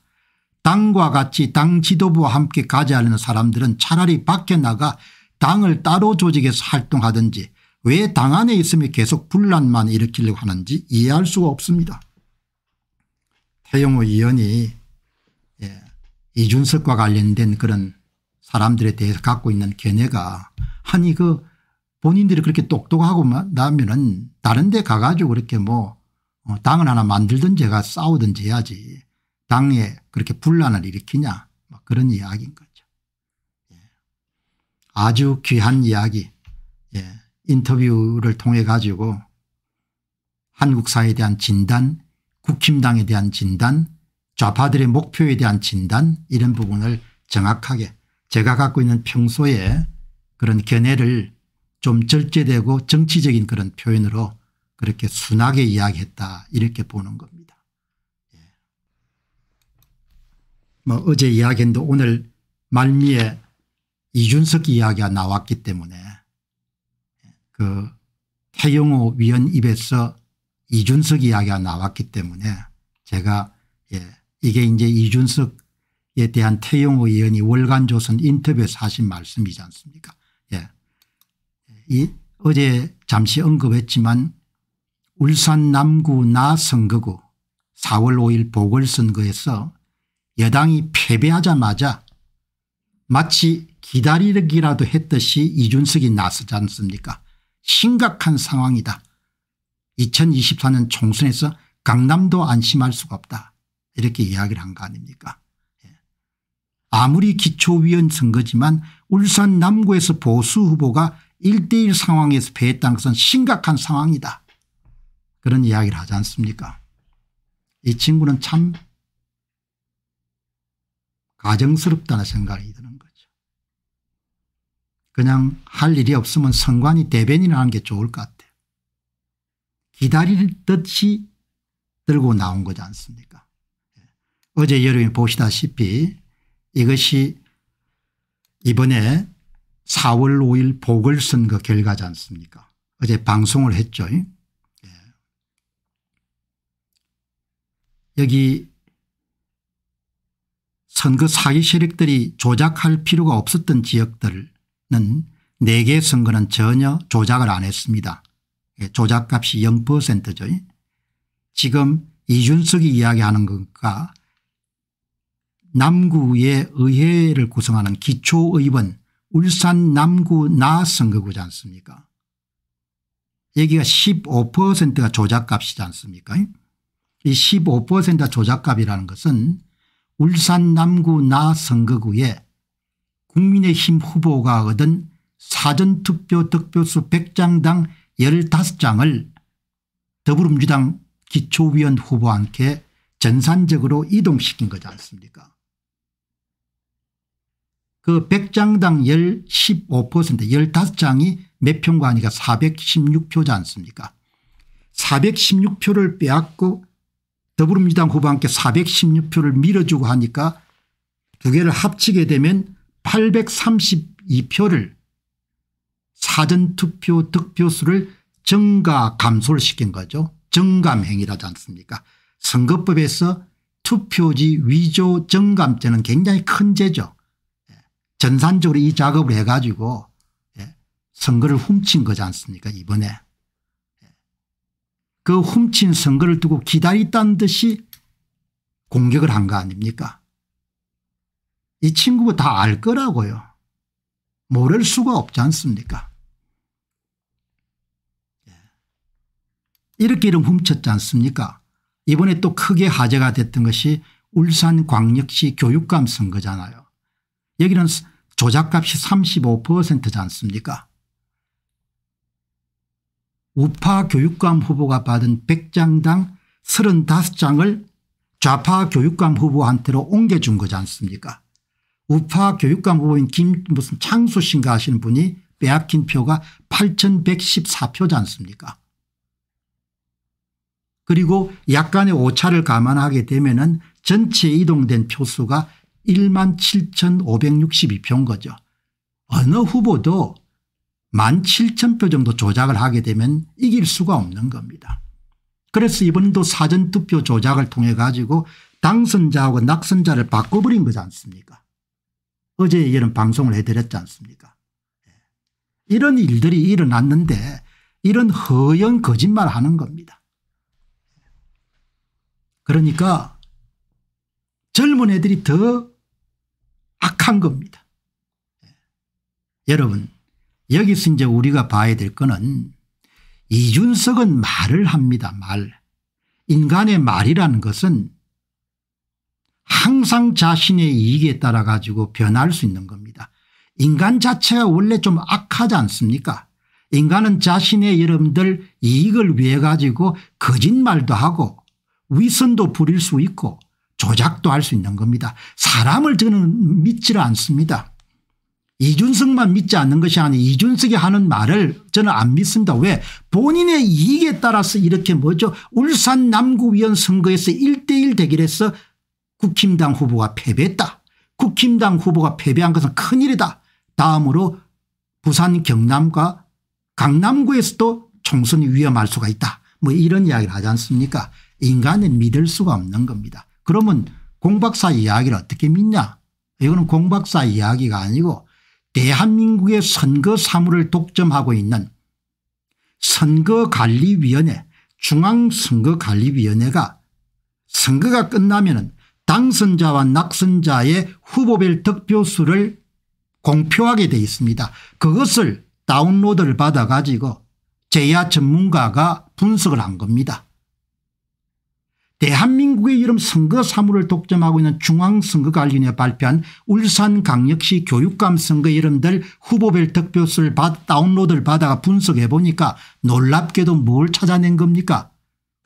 당과 같이 당 지도부와 함께 가지 않는 사람들은 차라리 밖에 나가 당을 따로 조직해서 활동하든지 왜 당 안에 있으면 계속 분란만 일으키려고 하는지 이해할 수가 없습니다. 태용호 의원이 예, 이준석과 관련된 그런 사람들에 대해서 갖고 있는 견해가 아니 그 본인들이 그렇게 똑똑하고 나면은 다른 데 가가지고 그렇게 뭐 어, 당을 하나 만들든지 가 싸우든지 해야지 당에 그렇게 분란을 일으키냐 그런 이야기인 거죠. 예. 아주 귀한 이야기 예. 인터뷰를 통해 가지고 한국 사에 대한 진단 국힘당에 대한 진단 좌파들의 목표에 대한 진단 이런 부분을 정확하게 제가 갖고 있는 평소에 그런 견해를 좀 절제되고 정치적인 그런 표현으로 그렇게 순하게 이야기했다 이렇게 보는 겁니다. 예. 뭐 어제 이야기했는데 오늘 말미에 이준석 이야기가 나왔기 때문에 그 태영호 위원 입에서 이준석 이야기가 나왔기 때문에 제가 예 이게 이제 이준석에 대한 태영호 의원이 월간조선 인터뷰에서 하신 말씀이지 않습니까 이 어제 잠시 언급했지만 울산 남구 나선거구 4월 5일 보궐선거에서 여당이 패배하자마자 마치 기다리기라도 했듯이 이준석이 나서지 않습니까 심각한 상황이다. 2024년 총선에서 강남도 안심할 수가 없다. 이렇게 이야기를 한 거 아닙니까 예. 아무리 기초위원 선거지만 울산 남구에서 보수 후보가 1대1 상황에서 배했다는 것은 심각한 상황이다. 그런 이야기를 하지 않습니까 이 친구는 참 가정스럽다는 생각이 드는 거죠. 그냥 할 일이 없으면 선관이 대변인을 하는 게 좋을 것 같아요. 기다릴 듯이 들고 나온 거지 않습니까 어제 여러분이 보시다시피 이것이 이번에 4월 5일 보궐선거 결과지 않습니까 어제 방송을 했죠. 예. 여기 선거 사기 세력들이 조작할 필요가 없었던 지역들은 4개 선거는 전혀 조작을 안 했습니다. 예, 조작값이 0%죠. 지금 이준석이 이야기하는 것과 남구의 의회를 구성하는 기초의원 울산 남구 나선거구지 않습니까 여기가 15%가 조작값이지 않습니까 이 15%가 조작값이라는 것은 울산 남구 나선거구에 국민의힘 후보가 얻은 사전투표 득표수 100장당 15장을 더불어민주당 기초위원 후보한테 전산적으로 이동시킨 거지 않습니까 그 100장당 10, 15% 15장이 몇 표인가 하니까 416표지 않습니까 416표를 빼앗고 더불어민주당 후보한테 416표를 밀어주고 하니까 두 개를 합치게 되면 832표를 사전투표 득표수를 증가 감소를 시킨 거죠. 증감행위라지 않습니까 선거법에서 투표지 위조 증감죄는 굉장히 큰 죄죠. 전산적으로 이 작업을 해가지고 예, 선거를 훔친 거지 않습니까 이번에. 예. 그 훔친 선거를 두고 기다리다 듯이 공격을 한 거 아닙니까 이 친구가 다 알 거라고요. 모를 수가 없지 않습니까 예. 이렇게 이름 훔쳤지 않습니까 이번에 또 크게 화제가 됐던 것이 울산광역시 교육감 선거잖아요. 여기는 조작값이 35%지 않습니까 우파 교육감 후보가 받은 100장당 35장을 좌파 교육감 후보한테로 옮겨준 거지 않습니까 우파 교육감 후보인 김 무슨 창수 씨가 하시는 분이 빼앗긴 표가 8114표지 않습니까 그리고 약간의 오차를 감안하게 되면 은 전체 이동된 표수가 1만 7,562표인 거죠. 어느 후보도 1만 7,000표 정도 조작을 하게 되면 이길 수가 없는 겁니다. 그래서 이번도 사전투표 조작을 통해 가지고 당선자하고 낙선자를 바꿔버린 거지 않습니까 어제 얘기는 방송을 해드렸지 않습니까 예. 이런 일들이 일어났는데 이런 허연 거짓말 하는 겁니다. 그러니까 젊은 애들이 더 악한 겁니다. 예. 여러분 여기서 이제 우리가 봐야 될 거는 이준석은 말을 합니다. 말. 인간의 말이라는 것은 항상 자신의 이익에 따라 가지고 변할 수 있는 겁니다. 인간 자체가 원래 좀 악하지 않습니까 인간은 자신의 여러분들 이익을 위해 가지고 거짓말도 하고 위선도 부릴 수 있고 조작도 할 수 있는 겁니다. 사람을 저는 믿지를 않습니다. 이준석만 믿지 않는 것이 아니 이준석이 하는 말을 저는 안 믿습니다. 왜 본인의 이익에 따라서 이렇게 뭐죠 울산 남구위원 선거에서 1대1 대결에서 국힘당 후보가 패배했다. 국힘당 후보가 패배한 것은 큰일이다. 다음으로 부산 경남과 강남구에서도 총선이 위험할 수가 있다. 뭐 이런 이야기를 하지 않습니까 인간은 믿을 수가 없는 겁니다. 그러면 공박사 이야기를 어떻게 믿냐 이거는 공박사 이야기가 아니고 대한민국의 선거 사무를 독점하고 있는 선거관리위원회 중앙선거관리위원회가 선거가 끝나면 당선자와 낙선자의 후보별 득표수를 공표하게 돼 있습니다. 그것을 다운로드를 받아가지고 제야 전문가가 분석을 한 겁니다. 대한민국의 이름 선거 사무를 독점하고 있는 중앙선거관리위원회 발표한 울산강력시 교육감 선거 이름들 후보별 득표수를 받, 다운로드를 받아가 분석해 보니까 놀랍게도 뭘 찾아낸 겁니까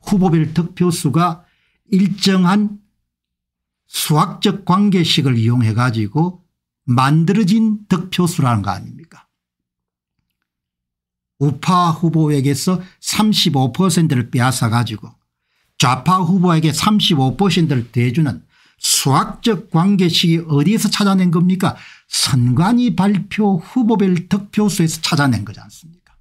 후보별 득표수가 일정한 수학적 관계식을 이용해 가지고 만들어진 득표수라는 거 아닙니까 우파 후보에게서 35%를 빼앗아 가지고 좌파 후보에게 35%를 대주는 수학적 관계식이 어디에서 찾아낸 겁니까 선관위 발표 후보별 득표수에서 찾아낸 거지 않습니까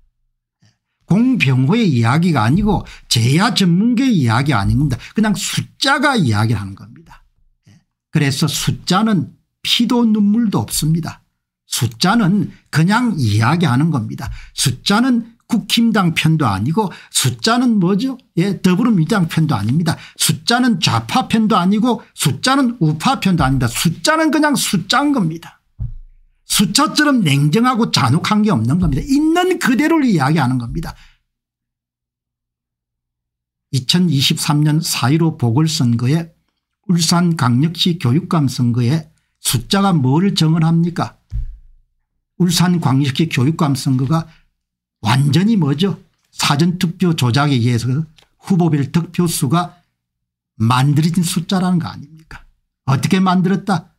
공병호의 이야기가 아니고 제야 전문계의 이야기 아닙니다 그냥 숫자가 이야기하는 를 겁니다 예. 그래서 숫자는 피도 눈물도 없습니다 숫자는 그냥 이야기하는 겁니다 숫자는 국힘당 편도 아니고 숫자는 뭐죠? 예, 더불어민주당 편도 아닙니다. 숫자는 좌파 편도 아니고 숫자는 우파 편도 아닙니다. 숫자는 그냥 숫자인 겁니다. 숫자처럼 냉정하고 잔혹한 게 없는 겁니다. 있는 그대로를 이야기하는 겁니다. 2023년 4.15 보궐선거에 울산 강력시 교육감 선거에 숫자가 뭘 정을 합니까? 울산 광역시 교육감 선거가 완전히 뭐죠 사전투표 조작에 의해서 후보별 득표수가 만들어진 숫자라는 거 아닙니까 어떻게 만들었다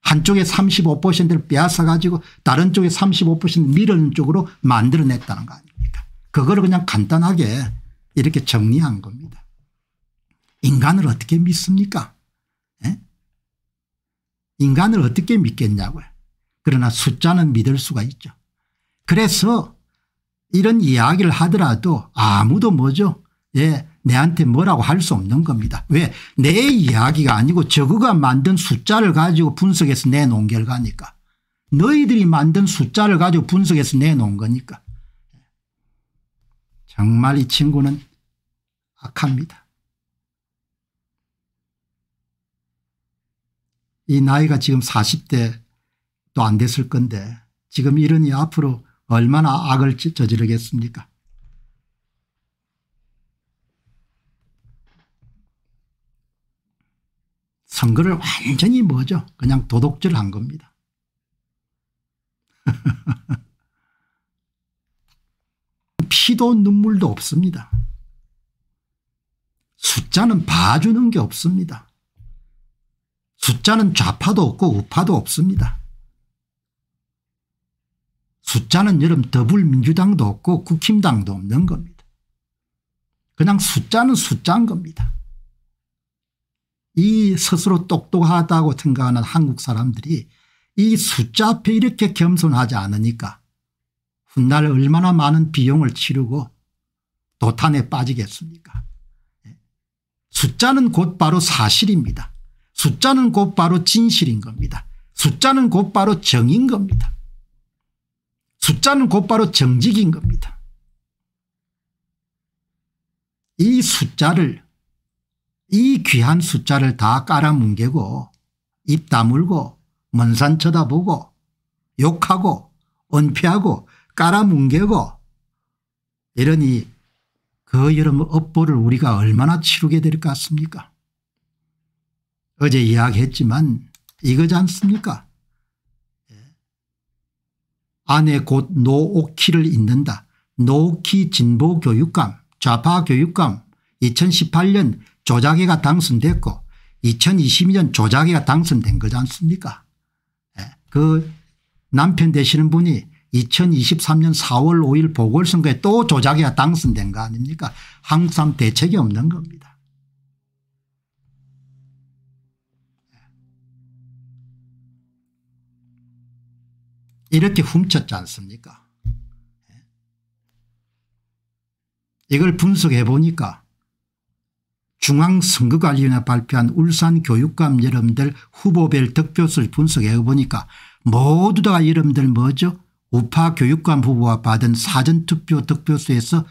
한쪽에 35%를 빼앗아 가지고 다른 쪽에 35% 밀어는 쪽으로 만들어냈다는 거 아닙니까 그거를 그냥 간단하게 이렇게 정리한 겁니다 인간을 어떻게 믿습니까 에? 예? 인간을 어떻게 믿겠냐고요 그러나 숫자는 믿을 수가 있죠 그래서 이런 이야기를 하더라도 아무도 뭐죠 예 내한테 뭐라고 할 수 없는 겁니다. 왜 내 이야기가 아니고 저거가 만든 숫자를 가지고 분석해서 내놓은 결과니까 너희들이 만든 숫자를 가지고 분석해서 내놓은 거니까 정말 이 친구는 악합니다. 이 나이가 지금 40대도 안 됐을 건데 지금 이러니 앞으로 얼마나 악을 저지르겠습니까? 선거를 완전히 뭐죠? 그냥 도둑질한 겁니다. 피도 눈물도 없습니다. 숫자는 봐주는 게 없습니다. 숫자는 좌파도 없고 우파도 없습니다. 숫자는 여러분 더불민주당도 없고 국힘당도 없는 겁니다. 그냥 숫자는 숫자인 겁니다. 이 스스로 똑똑하다고 생각하는 한국 사람들이 이 숫자 앞에 이렇게 겸손하지 않으니까 훗날 얼마나 많은 비용을 치르고 도탄에 빠지겠습니까 예. 숫자는 곧바로 사실입니다. 숫자는 곧바로 진실인 겁니다. 숫자는 곧바로 정인 겁니다. 숫자는 곧바로 정직인 겁니다. 이 숫자를 이 귀한 숫자를 다 깔아뭉개고 입 다물고 먼 산 쳐다보고 욕하고 은폐하고 깔아뭉개고 이러니 그 여러분 업보를 우리가 얼마나 치르게 될 것 같습니까 어제 이야기했지만 이거지 않습니까 아내 곧 노오키를 잇는다. 노오키 진보교육감 좌파교육감 2018년 조작위가 당선됐고 2022년 조작위가 당선된 거지 않습니까 예, 그 남편 되시는 분이 2023년 4월 5일 보궐선거에 또 조작위가 당선된 거 아닙니까 항상 대책이 없는 겁니다. 이렇게 훔쳤지 않습니까? 예? 이걸 분석해 보니까 중앙선거관리위원회 발표한 울산교육감 여러분들 후보별 득표수를 분석해 보니까 모두 다 여러분들 뭐죠? 우파 교육감 후보가 받은 사전투표 득표수에서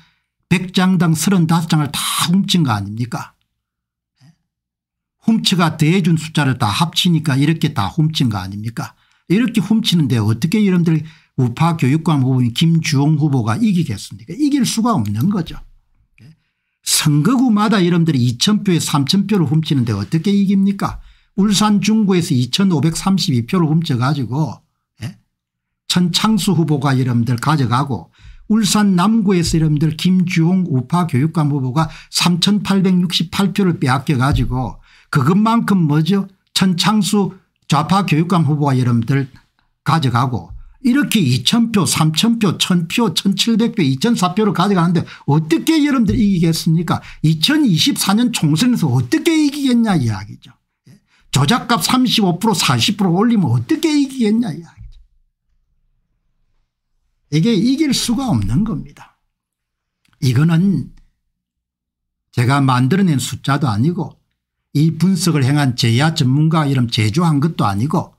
100장당 35장을 다 훔친 거 아닙니까? 예? 훔치가 대준 숫자를 다 합치니까 이렇게 다 훔친 거 아닙니까? 이렇게 훔치는데 어떻게 여러분들 우파 교육감 후보인 김주홍 후보가 이기겠습니까 이길 수가 없는 거죠. 예? 선거구마다 이런들이 2,000표에 3,000표를 훔치는데 어떻게 이깁니까 울산 중구에서 2,532표를 훔쳐가지고 예? 천창수 후보가 이름들 가져가고 울산 남구에서 이름들 김주홍 우파 교육감 후보가 3,868표를 빼앗겨 가지고 그것만큼 뭐죠 천창수 좌파 교육감 후보가 여러분들 가져가고 이렇게 2000표 3000표 1000표 1700표 2004표를 가져가는데 어떻게 여러분들 이기겠습니까 2024년 총선에서 어떻게 이기겠냐 이야기죠. 예. 조작값 35% 40% 올리면 어떻게 이기겠냐 이야기죠. 이게 이길 수가 없는 겁니다. 이거는 제가 만들어낸 숫자도 아니고 이 분석을 행한 제야 전문가 이름 제조한 것도 아니고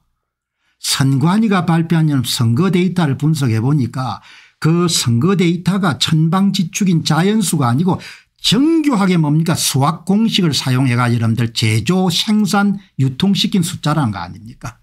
선관위가 발표한 이름 선거 데이터를 분석해 보니까 그 선거 데이터가 천방지축인 자연수가 아니고 정교하게 뭡니까 수학 공식을 사용해가 여러분들 제조 생산 유통시킨 숫자라는 거 아닙니까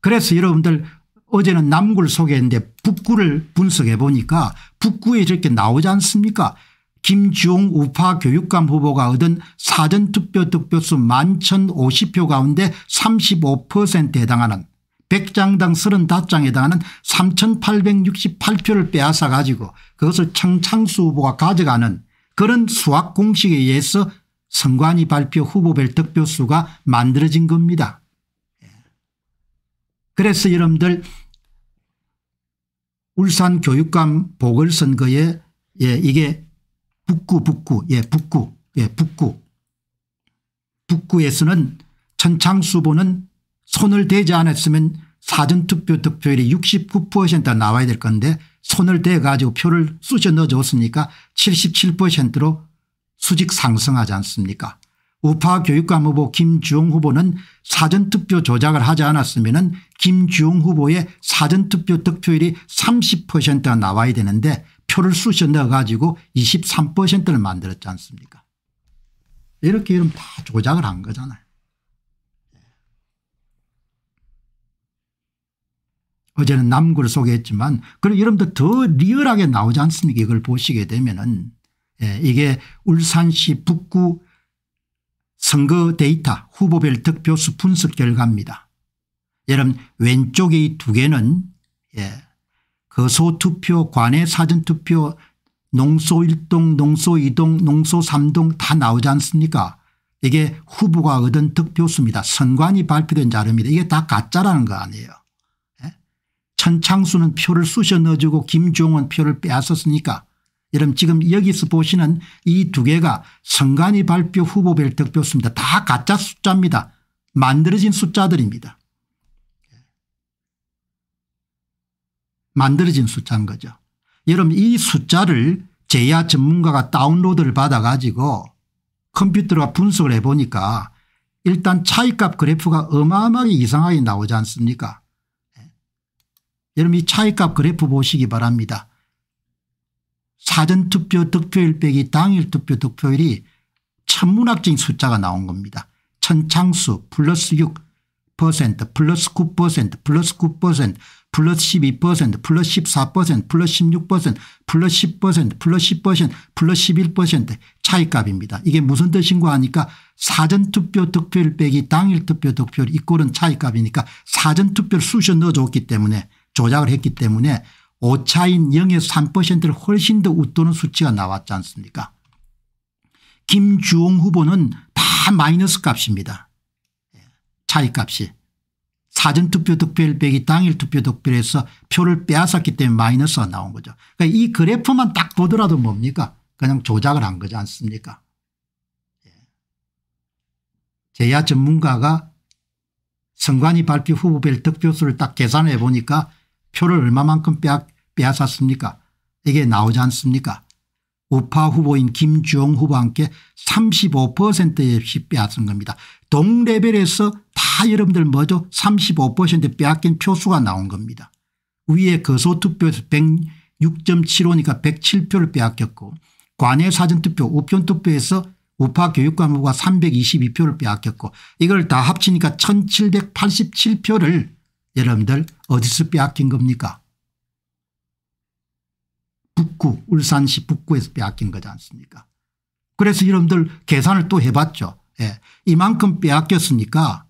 그래서 여러분들 어제는 남구를 소개했는데 북구를 분석해 보니까 북구에 저렇게 나오지 않습니까 김주홍 우파 교육감 후보가 얻은 사전투표 득표수 11,050표 가운데 35%에 해당하는 100장당 35장에 해당하는 3,868표를 빼앗아 가지고 그것을 청창수 후보가 가져가는 그런 수학 공식에 의해서 선관위 발표 후보별 득표수가 만들어진 겁니다. 그래서 여러분들 울산 교육감 보궐선거에 예, 이게 북구, 북구, 예, 북구, 예, 북구. 북구에서는 천창수보는 손을 대지 않았으면 사전투표 득표율이 69% 나와야 될 건데 손을 대 가지고 표를 쑤셔 넣어줬으니까 77%로 수직 상승하지 않습니까 우파 교육감 후보 김주홍 후보는 사전투표 조작을 하지 않았으면 김주홍 후보의 사전투표 득표율이 30%가 나와야 되는데 표를 쑤셔 넣어 가지고 23%를 만들었지 않습니까 이렇게 여러분 다 조작을 한 거잖아요. 어제는 남구를 소개했지만 그리고여러분도더 리얼하게 나오지 않습니까 이걸 보시게 되면은 예, 이게 울산시 북구 선거 데이터 후보별 득표수 분석 결과입니다. 여러분 왼쪽에 이두 개는 예, 거소투표 그 관외 사전투표 농소 1동 농소 2동 농소 3동 다 나오지 않습니까 이게 후보가 얻은 득표수입니다. 선관위 발표된 자료입니다. 이게 다 가짜라는 거 아니에요. 예? 천창수는 표를 쑤셔 넣어주고 김종은 표를 빼앗았으니까 여러분 지금 여기서 보시는 이 두 개가 선관위 발표 후보별 득표수입니다. 다 가짜 숫자입니다. 만들어진 숫자들입니다. 만들어진 숫자인 거죠. 여러분 이 숫자를 제야 전문가가 다운로드를 받아가지고 컴퓨터가 분석을 해보니까 일단 차이값 그래프가 어마어마하게 이상하게 나오지 않습니까 예. 여러분 이 차이값 그래프 보시기 바랍니다. 사전투표 득표일 빼기 당일 투표 득표율이 천문학적인 숫자가 나온 겁니다. 천창수 플러스 6 9% 플러스 9% 플러스 9% 플러스 12% 플러스 14% 플러스 16% 플러스 10% 플러스 10% 플러스 11% 차이값입니다. 이게 무슨 뜻인고 하니까 사전투표 득표율 빼기 당일투표 득표율 이 꼴은 차이값이니까 사전투표를 쑤셔 넣어줬기 때문에 조작을 했기 때문에 오차인 0에서 3%를 훨씬 더 웃도는 수치가 나왔지 않습니까 김주홍 후보는 다 마이너스 값입니다. 차이값이 사전투표 득표율 빼기 당일 투표 득표율에서 표를 빼앗았기 때문에 마이너스가 나온 거죠. 그러니까 이 그래프만 딱 보더라도 뭡니까 그냥 조작을 한 거지 않습니까 예. 제야 전문가가 선관위 발표 후보별 득표수를 딱 계산해 보니까 표를 얼마만큼 빼앗, 았습니까 이게 나오지 않습니까 우파 후보인 김주홍 후보와 함께 35%에 빼앗은 겁니다. 동레벨에서 다 여러분들 먼저 35% 빼앗긴 표수가 나온 겁니다. 위에 거소투표에서 106.75니까 107표를 빼앗겼고 관외사전투표 우편투표에서 우파 교육관부가 322표를 빼앗겼고 이걸 다 합치니까 1787표를 여러분들 어디서 빼앗긴 겁니까 북구 울산시 북구에서 빼앗긴 거지 않습니까 그래서 여러분들 계산을 또 해봤죠 예, 이만큼 빼앗겼으니까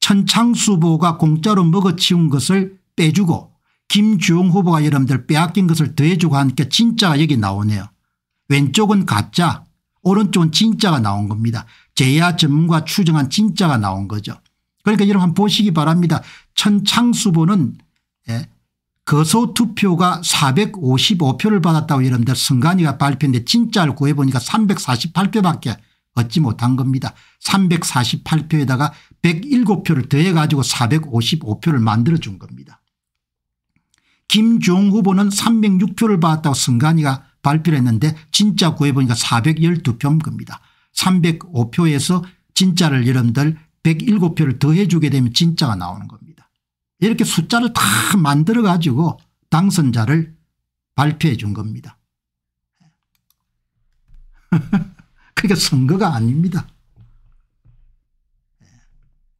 천창수보가 공짜로 먹어치운 것을 빼주고 김주영 후보가 여러분들 빼앗긴 것을 더해주고 하니까 진짜가 여기 나오네요. 왼쪽은 가짜 오른쪽은 진짜가 나온 겁니다. 제야 전문가 추정한 진짜가 나온 거죠. 그러니까 여러분 한번 보시기 바랍니다. 천창수보는 예, 거소투표가 455표를 받았다고 여러분들 승관이가 발표했는데 진짜를 구해보니까 348표밖에 얻지 못한 겁니다. 348표에다가 107표를 더해 가지고 455표를 만들어 준 겁니다. 김종 후보는 306표를 받았다고 승관이가 발표를 했는데 진짜 구해보니까 412표인 겁니다. 305표에서 진짜를 여러분들 107표를 더해 주게 되면 진짜가 나오는 겁니다. 이렇게 숫자를 다 만들어 가지고 당선자를 발표해 준 겁니다. 그게 선거가 아닙니다.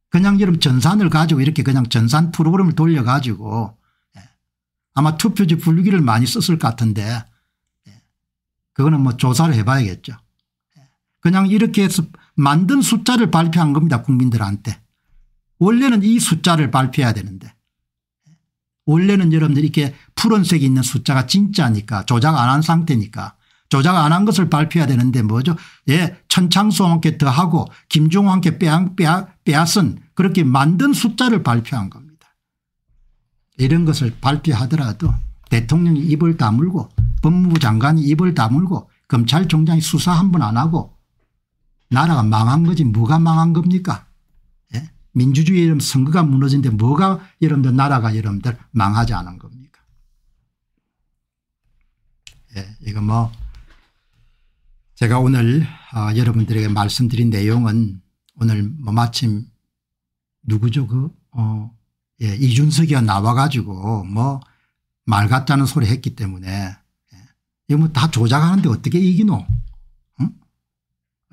그냥 여러 전산을 가지고 이렇게 그냥 전산 프로그램을 돌려가지고 예. 아마 투표지 분류기를 많이 썼을 것 같은데 예. 그거는 뭐 조사를 해봐야겠죠. 예. 그냥 이렇게 해서 만든 숫자를 발표한 겁니다 국민들한테. 원래는 이 숫자를 발표해야 되는데 원래는 여러분들 이렇게 푸른색이 있는 숫자가 진짜니까 조작 안 한 상태니까 조작 안 한 것을 발표해야 되는데 뭐죠 예 천창수한테 더하고 김종호한테 빼앗은 그렇게 만든 숫자를 발표한 겁니다. 이런 것을 발표하더라도 대통령이 입을 다물고 법무부 장관이 입을 다물고 검찰총장이 수사 한 번 안 하고 나라가 망한 거지 뭐가 망한 겁니까 예? 민주주의 이름 선거가 무너진데 뭐가 여러분들 나라가 여러분들 망하지 않은 겁니까 예, 이거 뭐 제가 오늘 아, 여러분들에게 말씀드린 내용은 오늘 뭐 마침 누구죠 그 어, 예, 이준석이 나와 가지고 뭐 말 같다는 소리 했기 때문에 예. 이거 뭐 다 조작하는데 어떻게 이기노 응?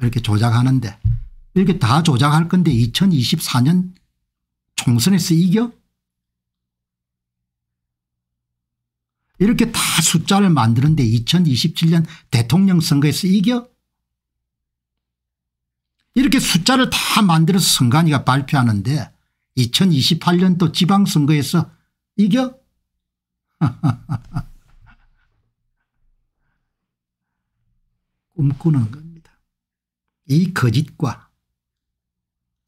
이렇게 조작하는데 이렇게 다 조작할 건데 2024년 총선에서 이겨 이렇게 다 숫자를 만드는데 2027년 대통령 선거에서 이겨? 이렇게 숫자를 다 만들어서 선관위가 발표하는데 2028년도 지방선거에서 이겨? 꿈꾸는 겁니다. 이 거짓과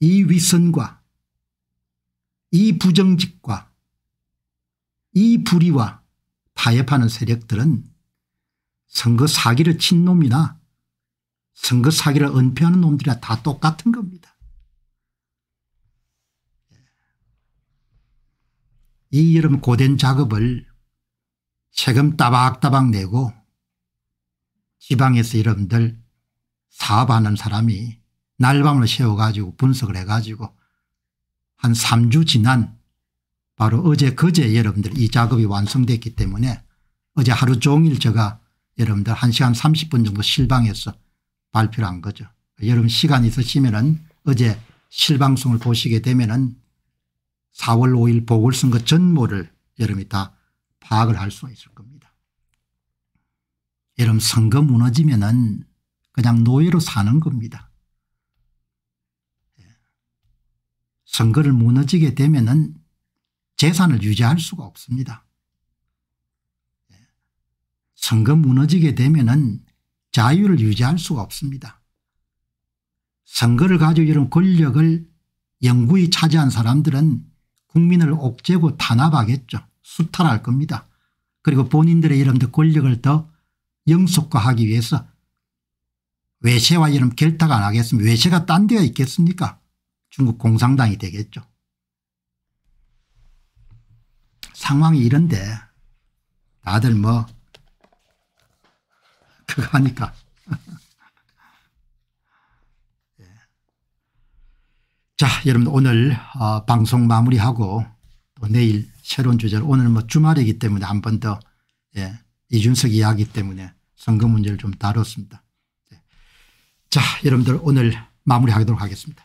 이 위선과 이 부정직과 이 불의와 타협하는 세력들은 선거 사기를 친 놈이나 선거 사기를 은폐하는 놈들이나 다 똑같은 겁니다. 이 여름 고된 작업을 세금 따박따박 내고 지방에서 여러분들 사업하는 사람이 날밤을 세워가지고 분석을 해가지고 한 3주 지난 바로 어제 그제 여러분들 이 작업이 완성됐기 때문에 어제 하루 종일 제가 여러분들 1시간 30분 정도 실방에서 발표를 한 거죠. 여러분 시간 있으시면은 어제 실방송을 보시게 되면은 4월 5일 보궐선거 전모를 여러분이 다 파악을 할수 있을 겁니다. 여러분 선거 무너지면은 그냥 노예로 사는 겁니다. 예. 선거를 무너지게 되면은 재산을 유지할 수가 없습니다. 선거 무너지게 되면은 자유를 유지할 수가 없습니다. 선거를 가지고 이런 권력을 영구히 차지한 사람들은 국민을 옥죄고 탄압하겠죠. 수탈할 겁니다. 그리고 본인들의 이런 권력을 더 영속화하기 위해서 외세와 이런 결탁 안 하겠습니까? 외세가 딴 데가 있겠습니까? 중국 공산당이 되겠죠. 상황이 이런데 다들 뭐 그거 하니까 예. 자 여러분 오늘 어, 방송 마무리하고 또 내일 새로운 주제로 오늘 뭐 주말이기 때문에 한 번더 예. 이준석 이야기 때문에 선거 문제를 좀 다뤘습니다. 예. 자 여러분들 오늘 마무리하도록 하겠습니다.